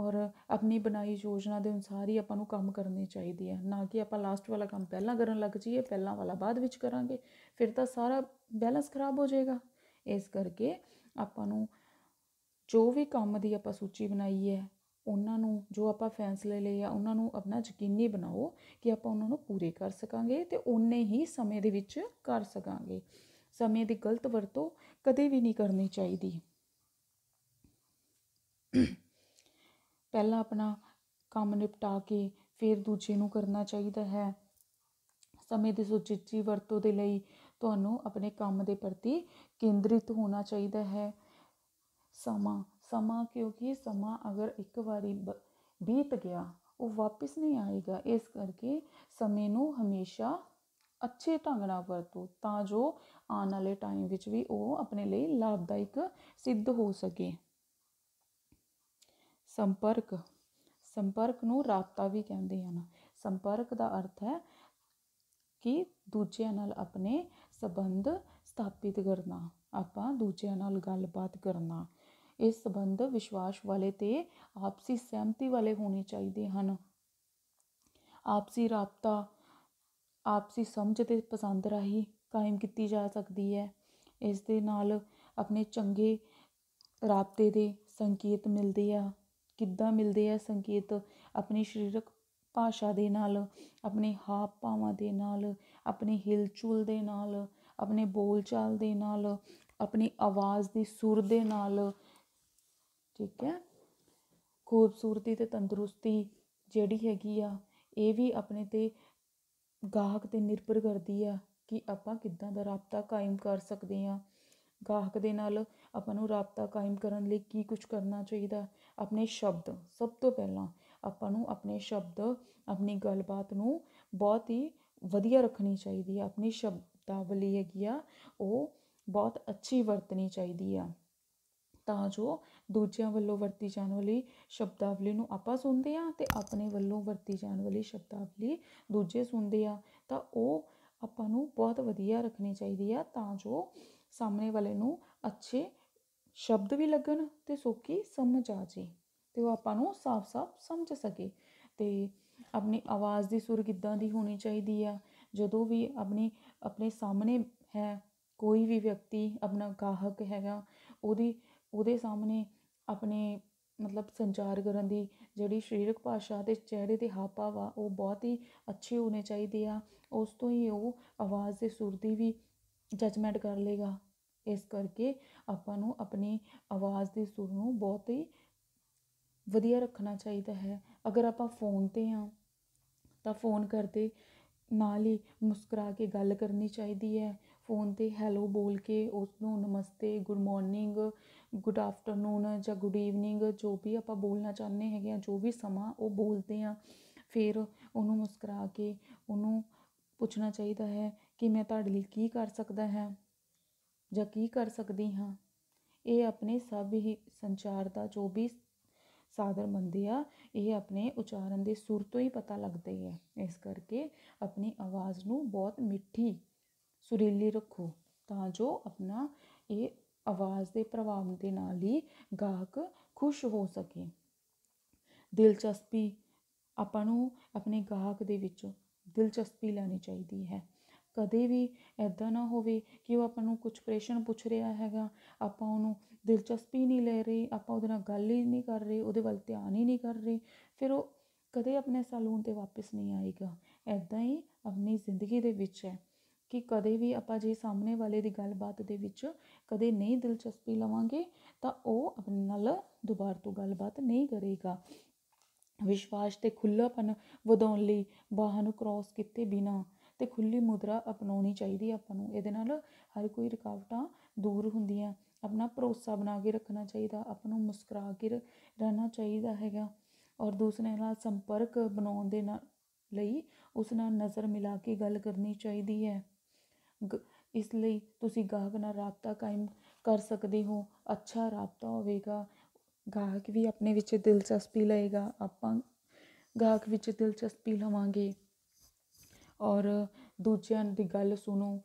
ਔਰ ਆਪਣੀ ਬਣਾਈ ਯੋਜਨਾ ਦੇ ਅਨੁਸਾਰ ਹੀ ਆਪਾਂ ਨੂੰ ਕੰਮ ਕਰਨੇ ਚਾਹੀਦੇ ਆ ਨਾ ਕਿ ਆਪਾਂ ਲਾਸਟ ਵਾਲਾ ਕੰਮ ਪਹਿਲਾਂ ਕਰਨ ਲੱਗ ਜਾਈਏ ਪਹਿਲਾਂ ਵਾਲਾ ਬਾਅਦ ਵਿੱਚ ਕਰਾਂਗੇ ਫਿਰ ਤਾਂ ਸਾਰਾ ਬੈਲੈਂਸ ਖਰਾਬ ਹੋ ਜਾਏਗਾ ਇਸ ਕਰਕੇ ਆਪਾਂ ਨੂੰ ਜੋ ਵੀ ਕੰਮ ਦੀ ਆਪਾਂ ਸੂਚੀ ਬਣਾਈ ਹੈ ਉਹਨਾਂ ਨੂੰ ਜੋ ਆਪਾਂ ਫੈਸਲੇ ਲਏ ਆ ਉਹਨਾਂ ਨੂੰ ਆਪਣਾ ਯਕੀਨੀ ਬਣਾਓ ਕਿ ਆਪਾਂ ਉਹਨਾਂ ਨੂੰ ਪੂਰੇ ਕਰ ਸਕਾਂਗੇ ਤੇ ਉਨੇ ਹੀ ਸਮੇਂ ਦੇ ਵਿੱਚ ਕਰ ਸਕਾਂਗੇ ਸਮੇਂ ਦੀ ਗਲਤ ਵਰਤੋਂ ਕਦੇ ਵੀ ਨਹੀਂ ਕਰਨੀ ਚਾਹੀਦੀ ਪਹਿਲਾਂ ਆਪਣਾ ਕੰਮ ਨਿਪਟਾ ਕੇ ਫਿਰ ਦੂਜੇ ਨੂੰ ਕਰਨਾ ਚਾਹੀਦਾ ਹੈ ਸਮੇਂ ਦੀ ਸੁਚੱਜੀ ਵਰਤੋਂ ਦੇ ਲਈ ਤੁਹਾਨੂੰ ਆਪਣੇ ਕੰਮ ਦੇ ਪ੍ਰਤੀ ਕੇਂਦ੍ਰਿਤ ਹੋਣਾ ਚਾਹੀਦਾ ਹੈ ਸਮਾਂ ਸਮਾਂ ਕਿਉਂਕਿ ਸਮਾਂ ਅਗਰ ਇੱਕ ਵਾਰੀ ਬੀਤ ਗਿਆ ਉਹ ਵਾਪਿਸ ਨਹੀਂ ਆਏਗਾ ਇਸ ਕਰਕੇ ਸਮੇਂ ਨੂੰ ਹਮੇਸ਼ਾ ਅੱਛੇ ਢੰਗ ਨਾਲ ਵਰਤੋ ਤਾਂ ਜੋ ਆਉਣ ਵਾਲੇ ਟਾਈਮ ਵਿੱਚ ਵੀ ਉਹ ਆਪਣੇ ਲਈ ਲਾਭਦਾਇਕ ਸਿੱਧ ਹੋ ਸਕੇ ਸੰਪਰਕ ਸੰਪਰਕ ਨੂੰ ਰਾਬਤਾ ਵੀ ਕਹਿੰਦੇ ਹਨ ਸੰਪਰਕ ਦਾ ਅਰਥ ਹੈ ਕਿ ਦੂਜਿਆਂ ਨਾਲ ਆਪਣੇ ਸਬੰਧ ਸਥਾਪਿਤ ਕਰਨਾ ਆਪਾਂ ਦੂਜਿਆਂ ਨਾਲ ਗੱਲਬਾਤ ਕਰਨਾ ਇਸ ਸਬੰਧ ਵਿਸ਼ਵਾਸ ਵਾਲੇ ਤੇ ਆਪਸੀ ਸਹਿਮਤੀ ਵਾਲੇ ਹੋਣੇ ਚਾਹੀਦੇ ਹਨ ਆਪਸੀ ਰਾਬਤਾ ਆਪਸੀ ਸਮਝ ਤੇ ਪਸੰਦ ਰਾਹੀ ਕਾਇਮ ਕੀਤੀ ਜਾ ਸਕਦੀ ਹੈ ਇਸ ਦੇ ਨਾਲ ਆਪਣੇ ਚੰਗੇ ਰابطੇ ਦੇ ਸੰਕੇਤ ਮਿਲਦੇ ਆ ਕਿੱਦਾਂ ਮਿਲਦੇ ਆ ਸੰਕੇਤ ਆਪਣੀ ਸਰੀਰਕ ਭਾਸ਼ਾ ਦੇ ਨਾਲ ਆਪਣੇ ਹਾਵ ਭਾਵਾਂ ਦੇ ਨਾਲ ਆਪਣੇ ਹਿਲਚੁਲ ਦੇ ਨਾਲ ਆਪਣੇ ਬੋਲਚਾਲ ਦੇ ਨਾਲ ਆਪਣੀ ਆਵਾਜ਼ ਦੀ ਸੁਰ ਦੇ ਨਾਲ ਠੀਕ ਹੈ ਖੂਬਸੂਰਤੀ ਤੇ ਤੰਦਰੁਸਤੀ ਜਿਹੜੀ ਹੈਗੀ ਆ ਇਹ ਵੀ ਆਪਣੇ ਤੇ ਗਾਹਕ ਤੇ ਨਿਰਭਰ ਕਰਦੀ ਆ ਕਿ ਆਪਾਂ ਕਿੱਦਾਂ ਦਾ ਰابطਾ ਕਾਇਮ ਕਰ ਸਕਦੇ ਆ ਗਾਹਕ ਦੇ ਨਾਲ ਆਪਾਂ ਨੂੰ ਰابطਾ ਕਾਇਮ ਕਰਨ ਲਈ ਕੀ ਕੁਝ ਕਰਨਾ ਚਾਹੀਦਾ ਆਪਣੇ ਸ਼ਬਦ ਸਭ ਤੋਂ ਪਹਿਲਾਂ ਆਪਾਂ ਨੂੰ ਆਪਣੇ ਸ਼ਬਦ ਆਪਣੀ ਗੱਲਬਾਤ ਨੂੰ ਬਹੁਤ ਹੀ ਵਧੀਆ ਰੱਖਣੀ ਚਾਹੀਦੀ ਹੈ ਆਪਣੀ ਸ਼ਬਦਾਵਲੀ ਹੈਗੀ ਆ ਉਹ ਬਹੁਤ ਅੱਛੀ ਵਰਤਣੀ ਚਾਹੀਦੀ ਆ ਤਾਂ ਜੋ ਦੂਜਿਆਂ ਵੱਲੋਂ ਵਰਤੀ ਜਾਣ ਵਾਲੀ ਸ਼ਬਦਾਵਲੀ ਨੂੰ ਆਪਾਂ ਸੁਣਦੇ ਆ ਤੇ ਆਪਣੇ ਵੱਲੋਂ ਵਰਤੀ ਜਾਣ ਵਾਲੀ ਸ਼ਬਦਾਵਲੀ ਦੂਜੇ ਸੁਣਦੇ ਆ ਤਾਂ ਉਹ ਆਪਾਂ ਨੂੰ ਬਹੁਤ ਵਧੀਆ ਰੱਖਣੀ ਚਾਹੀਦੀ ਆ ਤਾਂ ਜੋ ਸਾਹਮਣੇ ਵਾਲੇ ਨੂੰ ਅੱਛੇ ਸ਼ਬਦ ਵੀ ਲੱਗਣ ਤੇ ਸੋਕੀ ਸਮਝ ਆ ਜੇ ਤੇ ਉਹ ਆਪਾਂ ਨੂੰ ਸਾਫ਼-ਸਾਫ਼ ਸਮਝ ਸਕੇ ਤੇ ਆਪਣੀ ਆਵਾਜ਼ ਦੀ ਸੁਰ ਕਿੱਦਾਂ ਦੀ ਹੋਣੀ ਚਾਹੀਦੀ ਆ ਜਦੋਂ ਵੀ ਆਪਣੀ ਆਪਣੇ ਸਾਹਮਣੇ ਹੈ ਕੋਈ ਵੀ ਵਿਅਕਤੀ ਆਪਣਾ ਗਾਹਕ ਹੈਗਾ ਉਹਦੀ ਉਹਦੇ ਸਾਹਮਣੇ ਆਪਣੇ ਮਤਲਬ ਸੰਚਾਰ ਕਰਨ ਦੀ ਜਿਹੜੀ ਸਰੀਰਕ ਭਾਸ਼ਾ ਤੇ ਚਿਹਰੇ ਦੇ ਹਾਵ ਭਾਵ ਆ ਉਹ ਬਹੁਤ ਹੀ ਅੱਛੇ ਹੋਣੇ ਚਾਹੀਦੇ ਆ ਉਸ ਤੋਂ ਹੀ ਉਹ ਆਵਾਜ਼ ਦੇ ਸੁਰ ਦੀ ਵੀ ਜਜਮੈਂਟ ਕਰ ਲੇਗਾ ਇਸ ਕਰਕੇ ਆਪਾਂ ਨੂੰ ਆਪਣੀ ਆਵਾਜ਼ ਦੇ ਸੁਰ ਨੂੰ ਬਹੁਤ ਹੀ ਵਧੀਆ ਰੱਖਣਾ ਚਾਹੀਦਾ ਹੈ ਅਗਰ ਆਪਾਂ ਫੋਨ ਤੇ ਆ ਤਾਂ ਫੋਨ ਕਰਦੇ ਨਾਲ ਹੀ ਮੁਸਕਰਾ ਕੇ ਗੱਲ ਕਰਨੀ ਚਾਹੀਦੀ ਹੈ ਫੋਨ ਤੇ ਹੈਲੋ ਬੋਲ ਕੇ ਉਸ ਨੂੰ ਨਮਸਤੇ ਗੁੱਡ ਮਾਰਨਿੰਗ ਗੁੱਡ ਆਫਟਰਨੂਨ ਜਾਂ ਗੁੱਡ ਈਵਨਿੰਗ ਜੋ ਵੀ ਆਪਾਂ ਬੋਲਣਾ ਚਾਹੁੰਦੇ ਹੈਗੇ ਆ ਜੋ ਵੀ ਸਮਾਂ ਉਹ ਬੋਲਦੇ ਆ ਫਿਰ ਉਹਨੂੰ ਮੁਸਕਰਾ ਕੇ ਉਹਨੂੰ ਪੁੱਛਣਾ ਚਾਹੀਦਾ ਹੈ ਕਿ ਮੈਂ ਤੁਹਾਡੇ ਲਈ ਕੀ ਕਰ ਸਕਦਾ ਹਾਂ ਜਾਂ ਕੀ ਕਰ ਸਕਦੀ ਹਾਂ ਇਹ ਆਪਣੇ ਸਭ ਹੀ ਸੰਚਾਰ ਦਾ ਜੋ ਵੀ ਸਾਦਰ ਮੰਦੇ ਆ ਇਹ ਆਪਣੇ ਉਚਾਰਨ ਦੇ ਸੁਰ ਤੋਂ ਹੀ ਪਤਾ ਲੱਗਦਾ ਹੀ ਇਸ ਕਰਕੇ ਆਪਣੀ ਆਵਾਜ਼ ਨੂੰ ਬਹੁਤ ਮਿੱਠੀ ਸੁਰੀਲੀ ਰੱਖੋ ਤਾਂ ਜੋ ਆਪਣਾ ਇਹ ਆਵਾਜ਼ ਦੇ ਪ੍ਰਭਾਵ ਦੇ ਨਾਲ ਹੀ ਗਾਹਕ ਖੁਸ਼ ਹੋ ਸਕੇ ਦਿਲਚਸਪੀ ਆਪਾਂ ਨੂੰ ਆਪਣੇ ਗਾਹਕ ਦੇ ਵਿੱਚ ਦਿਲਚਸਪੀ ਲੈਣੀ ਚਾਹੀਦੀ ਹੈ ਕਦੇ ਵੀ ਐਦਾਂ ਨਾ ਹੋਵੇ ਕਿ ਉਹ ਆਪਾਂ ਨੂੰ ਕੁਝ ਪ੍ਰੇਸ਼ਨ ਪੁੱਛ ਰਿਹਾ ਹੈਗਾ ਆਪਾਂ ਉਹਨੂੰ ਦਿਲਚਸਪੀ ਨਹੀਂ ਲੈ ਰਹੇ ਆਪਾਂ ਉਹਦੇ ਨਾਲ ਗੱਲ ਹੀ ਨਹੀਂ ਕਰ ਰਹੇ ਉਹਦੇ ਵੱਲ ਧਿਆਨ ਹੀ ਨਹੀਂ ਕਰ ਰਹੇ ਫਿਰ ਉਹ ਕਦੇ ਆਪਣੇ ਸੈਲੂਨ ਤੇ ਵਾਪਸ ਨਹੀਂ ਆਏਗਾ ਐਦਾਂ ਹੀ ਆਪਣੀ ਜ਼ਿੰਦਗੀ ਦੇ ਵਿੱਚ ਹੈ ਕਿ ਕਦੇ ਵੀ ਆਪਾਂ ਜੇ ਸਾਹਮਣੇ ਵਾਲੇ ਦੀ ਗੱਲਬਾਤ ਦੇ ਵਿੱਚ ਕਦੇ ਨਹੀਂ ਦਿਲਚਸਪੀ ਲਵਾਂਗੇ ਤਾਂ ਉਹ ਆਪਣੇ ਨਾਲ ਦੁਬਾਰਾ ਤੋਂ ਗੱਲਬਾਤ ਨਹੀਂ ਕਰੇਗਾ ਵਿਸ਼ਵਾਸ ਤੇ ਖੁੱਲ੍ਹਾਪਨ ਵਧਾਉਣ ਲਈ ਬਾਹਾਂ ਨੂੰ ਕ੍ਰੋਸ ਕੀਤੇ ਬਿਨਾ ਤੇ ਖੁੱਲੀ ਮੁਦਰਾ ਅਪਣਾਉਣੀ ਚਾਹੀਦੀ ਹੈ ਆਪਾਂ ਨੂੰ ਇਹਦੇ ਨਾਲ ਹਰ ਕੋਈ ਰੁਕਾਵਟਾਂ ਦੂਰ ਹੁੰਦੀਆਂ ਆਪਣਾ ਭਰੋਸਾ ਬਣਾ ਕੇ ਰੱਖਣਾ ਚਾਹੀਦਾ ਆਪਾਂ ਨੂੰ ਮੁਸਕਰਾ ਕੇ ਰਹਿਣਾ ਚਾਹੀਦਾ ਹੈਗਾ ਔਰ ਦੂਸਰੇ ਨਾਲ ਸੰਪਰਕ ਬਣਾਉਣ ਦੇ ਨਾਲ ਲਈ ਉਸ ਨਾਲ ਨਜ਼ਰ ਮਿਲਾ ਕੇ ਗੱਲ ਕਰਨੀ ਚਾਹੀਦੀ ਹੈ ਇਸ ਲਈ ਤੁਸੀਂ ਗਾਹਕ ਨਾਲ ਰਾਬਤਾ ਕਾਇਮ ਕਰ ਸਕਦੇ ਹੋ ਅੱਛਾ ਰابطਾ ਹੋਵੇਗਾ ਗਾਹਕ ਵੀ ਆਪਣੇ ਵਿੱਚ ਦਿਲਚਸਪੀ ਲਏਗਾ ਆਪਾਂ ਗਾਹਕ ਵਿੱਚ ਦਿਲਚਸਪੀ ਲਵਾਂਗੇ ਔਰ ਦੂਜਿਆਂ ਦੀ ਗੱਲ ਸੁਣੋ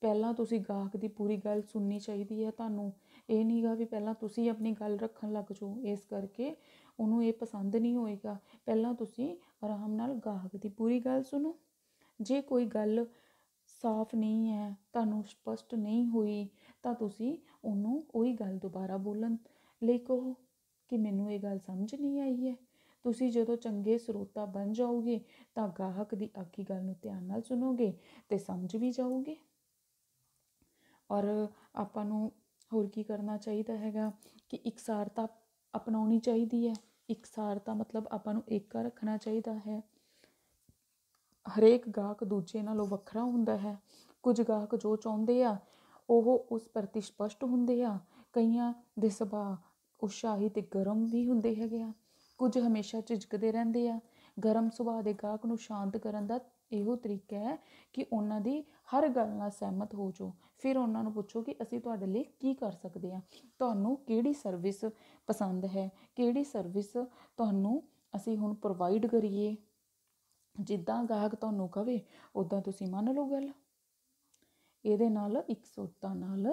ਪਹਿਲਾਂ ਤੁਸੀਂ ਗਾਹਕ ਦੀ ਪੂਰੀ ਗੱਲ ਸੁਣਨੀ ਚਾਹੀਦੀ ਹੈ ਤੁਹਾਨੂੰ ਇਹ ਨਹੀਂਗਾ ਵੀ ਪਹਿਲਾਂ ਤੁਸੀਂ ਆਪਣੀ ਗੱਲ ਰੱਖਣ ਲੱਗ ਜਾਓ ਇਸ ਕਰਕੇ ਉਹਨੂੰ ਇਹ ਪਸੰਦ ਨਹੀਂ ਹੋਏਗਾ ਪਹਿਲਾਂ ਤੁਸੀਂ ਆਰਾਮ ਨਾਲ ਗਾਹਕ ਦੀ ਪੂਰੀ ਗੱਲ ਸੁਣੋ ਜੇ ਕੋਈ ਗੱਲ ਸਾਫ਼ ਨਹੀਂ ਹੈ ਤੁਹਾਨੂੰ ਸਪਸ਼ਟ ਨਹੀਂ ਹੋਈ ਤਾਂ ਤੁਸੀਂ ਉਹਨੂੰ ਉਹੀ ਗੱਲ ਦੁਬਾਰਾ ਬੋਲਣ ਲਈ ਕਹੋ ਕਿ ਮੈਨੂੰ ਇਹ ਗੱਲ ਸਮਝ ਨਹੀਂ ਆਈ ਹੈ ਤੁਸੀਂ ਜਦੋਂ ਚੰਗੇ ਸਰੋਤਾ ਬਣ ਜਾਓਗੇ ਤਾਂ ਗਾਹਕ ਦੀ ਆਖੀ ਗੱਲ ਨੂੰ ਧਿਆਨ ਨਾਲ ਸੁਣੋਗੇ ਤੇ ਸਮਝ ਵੀ ਜਾਓਗੇ ਔਰ ਆਪਾਂ ਨੂੰ ਹੋਰ ਕੀ ਕਰਨਾ ਚਾਹੀਦਾ ਹੈਗਾ ਕਿ ਇਕਸਾਰਤਾ ਅਪਣਾਉਣੀ ਚਾਹੀਦੀ ਹੈ ਇਕਸਾਰਤਾ ਮਤਲਬ ਆਪਾਂ ਨੂੰ ਏਕਾ ਰੱਖਣਾ ਚਾਹੀਦਾ ਹੈ ਹਰੇਕ ਗਾਹਕ ਦੂਜੇ ਨਾਲੋਂ ਵੱਖਰਾ ਹੁੰਦਾ ਹੈ ਕੁਝ ਗਾਹਕ ਜੋ ਚਾਹੁੰਦੇ ਆ ਉਹ ਉਸ ਪ੍ਰਤੀ ਸਪਸ਼ਟ ਹੁੰਦੇ ਆ ਕਈਆਂ ਦੇ ਸੁਭਾਅ ਉਸ਼ਾਹੀ ਤੇ ਗਰਮ ਵੀ ਹੁੰਦੇ ਹੈਗੇ ਆ ਕੁਝ ਹਮੇਸ਼ਾ ਝਿਜਕਦੇ ਰਹਿੰਦੇ ਆ ਗਰਮ ਸੁਭਾਅ ਦੇ ਗਾਹਕ ਨੂੰ ਸ਼ਾਂਤ ਕਰਨ ਦਾ ਇਹੋ ਤਰੀਕਾ ਹੈ ਕਿ ਉਹਨਾਂ ਦੀ ਹਰ ਗੱਲ ਨਾਲ ਸਹਿਮਤ ਹੋ ਜਾਓ ਫਿਰ ਉਹਨਾਂ ਨੂੰ ਪੁੱਛੋ ਕਿ ਅਸੀਂ ਤੁਹਾਡੇ ਲਈ ਕੀ ਕਰ ਸਕਦੇ ਹਾਂ ਤੁਹਾਨੂੰ ਕਿਹੜੀ ਸਰਵਿਸ ਪਸੰਦ ਹੈ ਕਿਹੜੀ ਸਰਵਿਸ ਤੁਹਾਨੂੰ ਅਸੀਂ ਹੁਣ ਪ੍ਰੋਵਾਈਡ ਕਰੀਏ ਜਿੱਦਾਂ ਗਾਹਕ ਤੁਹਾਨੂੰ ਕਵੇ ਉਦਾਂ ਤੁਸੀਂ ਮੰਨ ਲਓ ਗੱਲ ਇਹਦੇ ਨਾਲ ਇੱਕ ਸੁਰਤਾ ਨਾਲ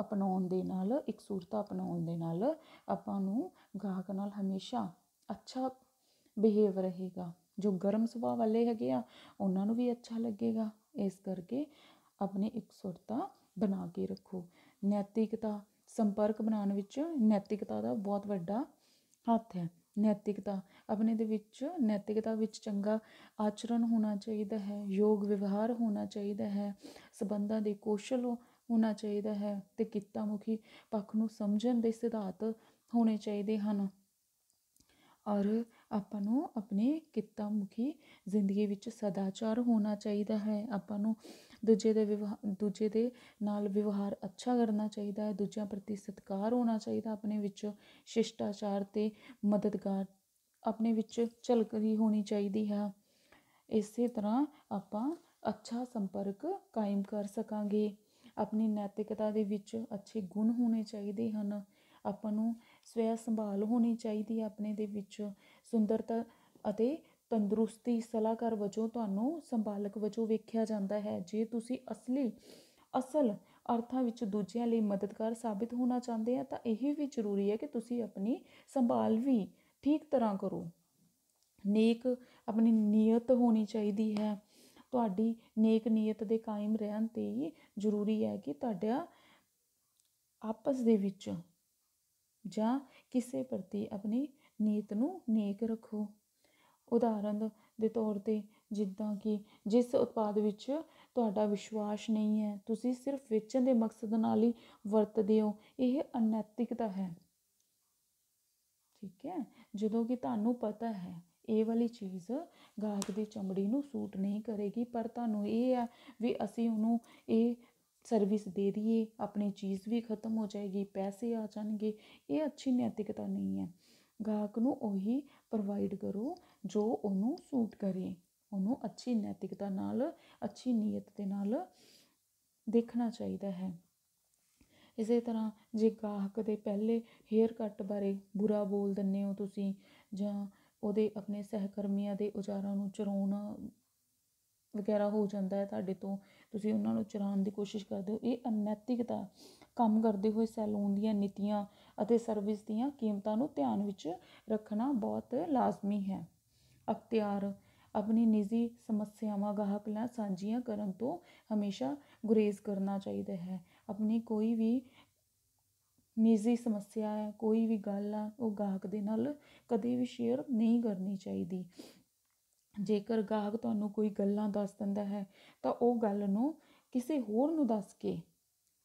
ਅਪਣਾਉਣ ਦੇ ਨਾਲ ਇੱਕ ਇਕਸੁਰਤਾ ਅਪਣਾਉਣ ਦੇ ਨਾਲ ਆਪਾਂ ਨੂੰ ਗਾਹਕ ਨਾਲ ਹਮੇਸ਼ਾ ਅੱਛਾ ਬਿਹੇਵ ਰਹੇਗਾ ਜੋ ਗਰਮ ਸੁਭਾਅ ਵਾਲੇ ਹੈਗੇ ਆ ਉਹਨਾਂ ਨੂੰ ਵੀ ਅੱਛਾ ਲੱਗੇਗਾ ਇਸ ਕਰਕੇ ਆਪਣੇ ਇੱਕ ਸੁਰਤਾ ਬਣਾ ਕੇ ਰੱਖੋ ਨੈਤਿਕਤਾ ਸੰਪਰਕ ਬਣਾਉਣ ਵਿੱਚ ਨੈਤਿਕਤਾ ਦਾ ਬਹੁਤ ਵੱਡਾ ਹੱਥ ਹੈ ਨੈਤਿਕਤਾ ਆਪਣੇ ਦੇ ਵਿੱਚ ਨੈਤਿਕਤਾ ਵਿੱਚ ਚੰਗਾ ਆਚਰਣ ਹੋਣਾ ਚਾਹੀਦਾ ਹੈ ਯੋਗ ਵਿਵਹਾਰ ਹੋਣਾ ਚਾਹੀਦਾ ਹੈ ਸਬੰਧਾਂ ਦੇ ਕੌਸ਼ਲ ਹੋਣਾ ਚਾਹੀਦਾ ਹੈ ਤੇ ਕਿੱਤਾ ਮੁਖੀ ਪੱਖ ਨੂੰ ਸਮਝਣ ਦੇ ਸਿਧਾਂਤ ਹੋਣੇ ਚਾਹੀਦੇ ਹਨ ਔਰ ਆਪਾਂ ਨੂੰ ਆਪਣੇ ਕਿੱਤਾ ਮੁਖੀ ਜ਼ਿੰਦਗੀ ਵਿੱਚ ਸਦਾਚਾਰ ਹੋਣਾ ਚਾਹੀਦਾ ਹੈ ਆਪਾਂ ਨੂੰ ਦੂਜੇ ਦੇ ਦੂਜੇ ਦੇ ਨਾਲ ਵਿਵਹਾਰ ਅੱਛਾ ਕਰਨਾ ਚਾਹੀਦਾ ਹੈ ਦੂਜਿਆਂ ਪ੍ਰਤੀ ਸਤਿਕਾਰ ਹੋਣਾ ਚਾਹੀਦਾ ਆਪਣੇ ਵਿੱਚ ਸ਼ਿਸ਼ਟਾਚਾਰ ਤੇ ਮਦਦਗਾਰ ਆਪਣੇ ਵਿੱਚ ਝਲਕਦੀ ਹੋਣੀ ਚਾਹੀਦੀ ਹੈ ਇਸੇ ਤਰ੍ਹਾਂ ਆਪਾਂ ਅੱਛਾ ਸੰਪਰਕ ਕਾਇਮ ਕਰ ਸਕਾਂਗੇ ਆਪਣੀ ਨੈਤਿਕਤਾ ਦੇ ਵਿੱਚ ਅੱਛੇ ਗੁਣ ਹੋਣੇ ਚਾਹੀਦੇ ਹਨ ਆਪਾਂ ਨੂੰ ਸਵੈ ਸੰਭਾਲ ਹੋਣੀ ਚਾਹੀਦੀ ਹੈ ਆਪਣੇ ਦੇ ਵਿੱਚ ਸੁੰਦਰਤਾ ਅਤੇ ਤੰਦਰੁਸਤੀ ਸਲਾਹਕਾਰ ਵਜੋਂ ਤੁਹਾਨੂੰ ਸੰਭਾਲਕ ਵਜੋਂ ਵੇਖਿਆ ਜਾਂਦਾ ਹੈ ਜੇ ਤੁਸੀਂ ਅਸਲੀ ਅਸਲ ਅਰਥਾਂ ਵਿੱਚ ਦੂਜਿਆਂ ਲਈ ਮਦਦਗਾਰ ਸਾਬਿਤ ਹੋਣਾ ਚਾਹੁੰਦੇ ਆ ਤਾਂ ਇਹ ਵੀ ਜ਼ਰੂਰੀ ਹੈ ਕਿ ਤੁਸੀਂ ਆਪਣੀ ਸੰਭਾਲ ਵੀ ਠੀਕ ਤਰ੍ਹਾਂ ਕਰੋ ਨੇਕ ਆਪਣੀ ਨੀਅਤ ਹੋਣੀ ਚਾਹੀਦੀ ਹੈ ਤੁਹਾਡੀ ਨੇਕ ਨੀਅਤ ਦੇ ਕਾਇਮ ਰਹਿਣ ਤੇ ਜ਼ਰੂਰੀ ਹੈ ਕਿ ਤੁਹਾਡਾ ਆਪਸ ਦੇ ਵਿੱਚ ਜਾਂ ਕਿਸੇ ਪ੍ਰਤੀ ਆਪਣੀ ਨੀਤ ਨੂੰ ਨੇਕ ਰੱਖੋ ਉਦਾਹਰਨ ਦੇ ਤੌਰ 'ਤੇ ਜਿੱਦਾਂ ਕਿ ਜਿਸ ਉਤਪਾਦ ਵਿੱਚ ਤੁਹਾਡਾ ਵਿਸ਼ਵਾਸ ਨਹੀਂ ਹੈ ਤੁਸੀਂ ਸਿਰਫ ਵੇਚਣ ਦੇ ਮਕਸਦ ਨਾਲ ਹੀ ਵਰਤਦੇ ਹੋ ਇਹ ਅਨੈਤਿਕਤਾ ਹੈ ਠੀਕ ਹੈ ਜਦੋਂ ਕਿ ਤੁਹਾਨੂੰ ਪਤਾ ਹੈ ਇਹ ਵਾਲੀ ਚੀਜ਼ ਗਾਹਕ ਦੀ ਚਮੜੀ ਨੂੰ ਸੂਟ ਨਹੀਂ ਕਰੇਗੀ ਪਰ ਤੁਹਾਨੂੰ ਇਹ ਹੈ ਵੀ ਅਸੀਂ ਉਹਨੂੰ ਇਹ ਸਰਵਿਸ ਦੇ ਦਈਏ ਆਪਣੀ ਚੀਜ਼ ਵੀ ਖਤਮ ਹੋ ਜਾਏਗੀ ਪੈਸੇ ਆ ਜਾਣਗੇ ਇਹ ਅੱਛੀ ਨੈਤਿਕਤਾ ਨਹੀਂ ਹੈ ਗਾਹਕ ਨੂੰ ਉਹੀ ਪ੍ਰੋਵਾਈਡ ਕਰੋ ਜੋ ਉਹਨੂੰ ਸੂਟ ਕਰੇ ਉਹਨੂੰ ਅੱਛੀ ਨੈਤਿਕਤਾ ਨਾਲ ਅੱਛੀ ਨੀਅਤ ਦੇ ਨਾਲ ਦੇਖਣਾ ਚਾਹੀਦਾ ਹੈ ਇਸੇ ਤਰ੍ਹਾਂ ਜੇ ਗਾਹਕ ਦੇ ਪਹਿਲੇ ਹੇਅਰ ਕੱਟ ਬਾਰੇ ਬੁਰਾ ਬੋਲ ਦਿੰਨੇ ਹੋ ਤੁਸੀਂ ਜਾਂ ਉਹਦੇ ਆਪਣੇ ਸਹਿਕਰਮੀਆਂ ਦੇ ਉਚਾਰਾਂ ਨੂੰ ਚਰਾਉਣਾ ਵਗੈਰਾ ਹੋ ਜਾਂਦਾ ਹੈ ਤੁਹਾਡੇ ਤੋਂ ਤੁਸੀਂ ਉਹਨਾਂ ਨੂੰ ਚੁਰਾਉਣ ਦੀ ਕੋਸ਼ਿਸ਼ ਕਰਦੇ ਹੋ ਇਹ ਅਨੈਤਿਕਤਾ ਕੰਮ ਕਰਦੇ ਹੋਏ ਸੈਲੂਨ ਦੀਆਂ ਨੀਤੀਆਂ ਅਤੇ ਸਰਵਿਸ ਦੀਆਂ ਕੀਮਤਾਂ ਨੂੰ ਧਿਆਨ ਵਿੱਚ ਰੱਖਣਾ ਬਹੁਤ ਲਾਜ਼ਮੀ ਹੈ ਅਖਤਿਆਰ ਆਪਣੀ ਨਿੱਜੀ ਸਮੱਸਿਆਵਾਂ ਗਾਹਕ ਨਾਲ ਸਾਂਝੀਆਂ ਕਰਨ ਤੋਂ ਹਮੇਸ਼ਾ ਗੁਰੇਜ਼ ਕਰਨਾ ਚਾਹੀਦਾ ਹੈ ਆਪਣੀ ਕੋਈ ਵੀ ਨਿੱਜੀ ਸਮੱਸਿਆ ਹੈ ਕੋਈ ਵੀ ਗੱਲ ਆ ਉਹ ਗਾਹਕ ਦੇ ਨਾਲ ਕਦੇ ਵੀ ਸ਼ੇਅਰ ਨਹੀਂ ਕਰਨੀ ਚਾਹੀਦੀ ਜੇਕਰ ਗਾਹਕ ਤੁਹਾਨੂੰ ਕੋਈ ਗੱਲਾਂ ਦੱਸ ਦਿੰਦਾ ਹੈ ਤਾਂ ਉਹ ਗੱਲ ਨੂੰ ਕਿਸੇ ਹੋਰ ਨੂੰ ਦੱਸ ਕੇ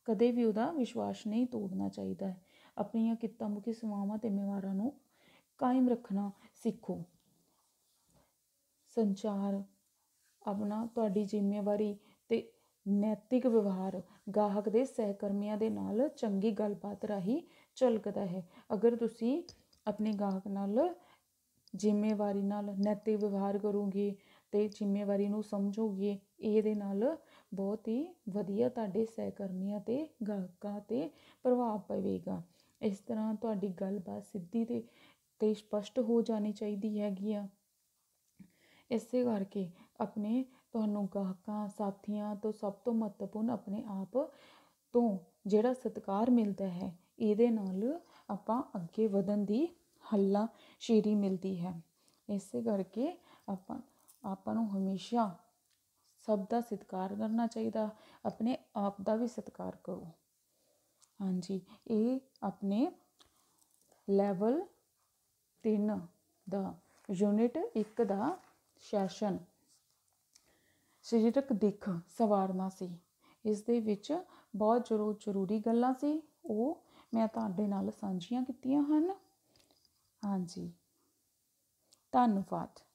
ਕਦੇ ਵੀ ਉਹਦਾ ਵਿਸ਼ਵਾਸ ਨਹੀਂ ਤੋੜਨਾ ਚਾਹੀਦਾ ਹੈ ਆਪਣੀਆਂ ਕਿੱਤਾ ਮੁਖੀ ਸਮਾਵਾਂ ਤੇ ਮੇਵਾਰਾਂ ਨੂੰ ਕਾਇਮ ਰੱਖਣਾ ਸਿੱਖੋ ਸੰਚਾਰ ਆਪਣਾ ਤੁਹਾਡੀ ਜ਼ਿੰਮੇਵਾਰੀ ਤੇ ਨੈਤਿਕ ਵਿਵਹਾਰ ਗਾਹਕ ਦੇ ਸਹਿਕਰਮੀਆਂ ਦੇ ਨਾਲ ਚੰਗੀ ਗੱਲਬਾਤ ਰਾਹੀਂ ਚਲਕਦਾ ਹੈ ਅਗਰ ਤੁਸੀਂ ਆਪਣੇ ਗਾਹਕ ਨਾਲ ਜ਼ਿੰਮੇਵਾਰੀ ਨਾਲ ਨੈਤਿਕ ਵਿਵਹਾਰ ਕਰੋਗੇ ਤੇ ਜ਼ਿੰਮੇਵਾਰੀ ਨੂੰ ਸਮਝੋਗੇ ਇਹਦੇ ਨਾਲ ਬਹੁਤ ਹੀ ਵਧੀਆ ਤੁਹਾਡੇ ਸਹਿਕਰਮੀਆਂ 'ਤੇ ਗਾਹਕਾਂ 'ਤੇ ਪ੍ਰਭਾਵ ਪਵੇਗਾ ਇਸ ਤਰ੍ਹਾਂ ਤੁਹਾਡੀ ਗੱਲਬਾਤ ਸਿੱਧੀ ਤੇ ਤੇ ਸਪਸ਼ਟ ਹੋ ਜਾਣੀ ਚਾਹੀਦੀ ਹੈਗੀ ਆ ਇਸੇ ਕਰਕੇ ਆਪਣੇ ਤੁਹਾਨੂੰ ਗਾਹਕਾਂ ਸਾਥੀਆਂ ਤੋਂ ਸਭ ਤੋਂ ਮਹੱਤਵਪੂਰਨ ਆਪਣੇ ਆਪ ਤੋਂ ਜਿਹੜਾ ਸਤਿਕਾਰ ਮਿਲਦਾ ਹੈ ਇਹਦੇ ਨਾਲ ਆਪਾਂ ਅੱਗੇ ਵਧਣ ਦੀ ਹੱਲਾ ਸ਼ੇਰੀ ਮਿਲਦੀ ਹੈ ਇਸੇ ਕਰਕੇ ਆਪਾਂ ਆਪਾਂ ਨੂੰ ਹਮੇਸ਼ਾ ਸਭ ਦਾ ਸਤਿਕਾਰ ਕਰਨਾ ਚਾਹੀਦਾ ਆਪਣੇ ਆਪ ਦਾ ਵੀ ਸਤਿਕਾਰ ਕਰੋ ਹਾਂਜੀ ਇਹ ਆਪਣੇ ਲੈਵਲ 3 ਦਾ ਯੂਨਿਟ 1 ਦਾ ਸੈਸ਼ਨ ਸਰੀਰਕ ਦਿੱਖ ਸਵਾਰਨਾ ਸੀ ਇਸ ਦੇ ਵਿੱਚ ਬਹੁਤ ਜ਼ਰੂਰੀ ਗੱਲਾਂ ਸੀ ਉਹ ਮੈਂ ਤੁਹਾਡੇ ਨਾਲ ਸਾਂਝੀਆਂ ਕੀਤੀਆਂ ਹਨ ਹਾਂਜੀ ਧੰਨਵਾਦ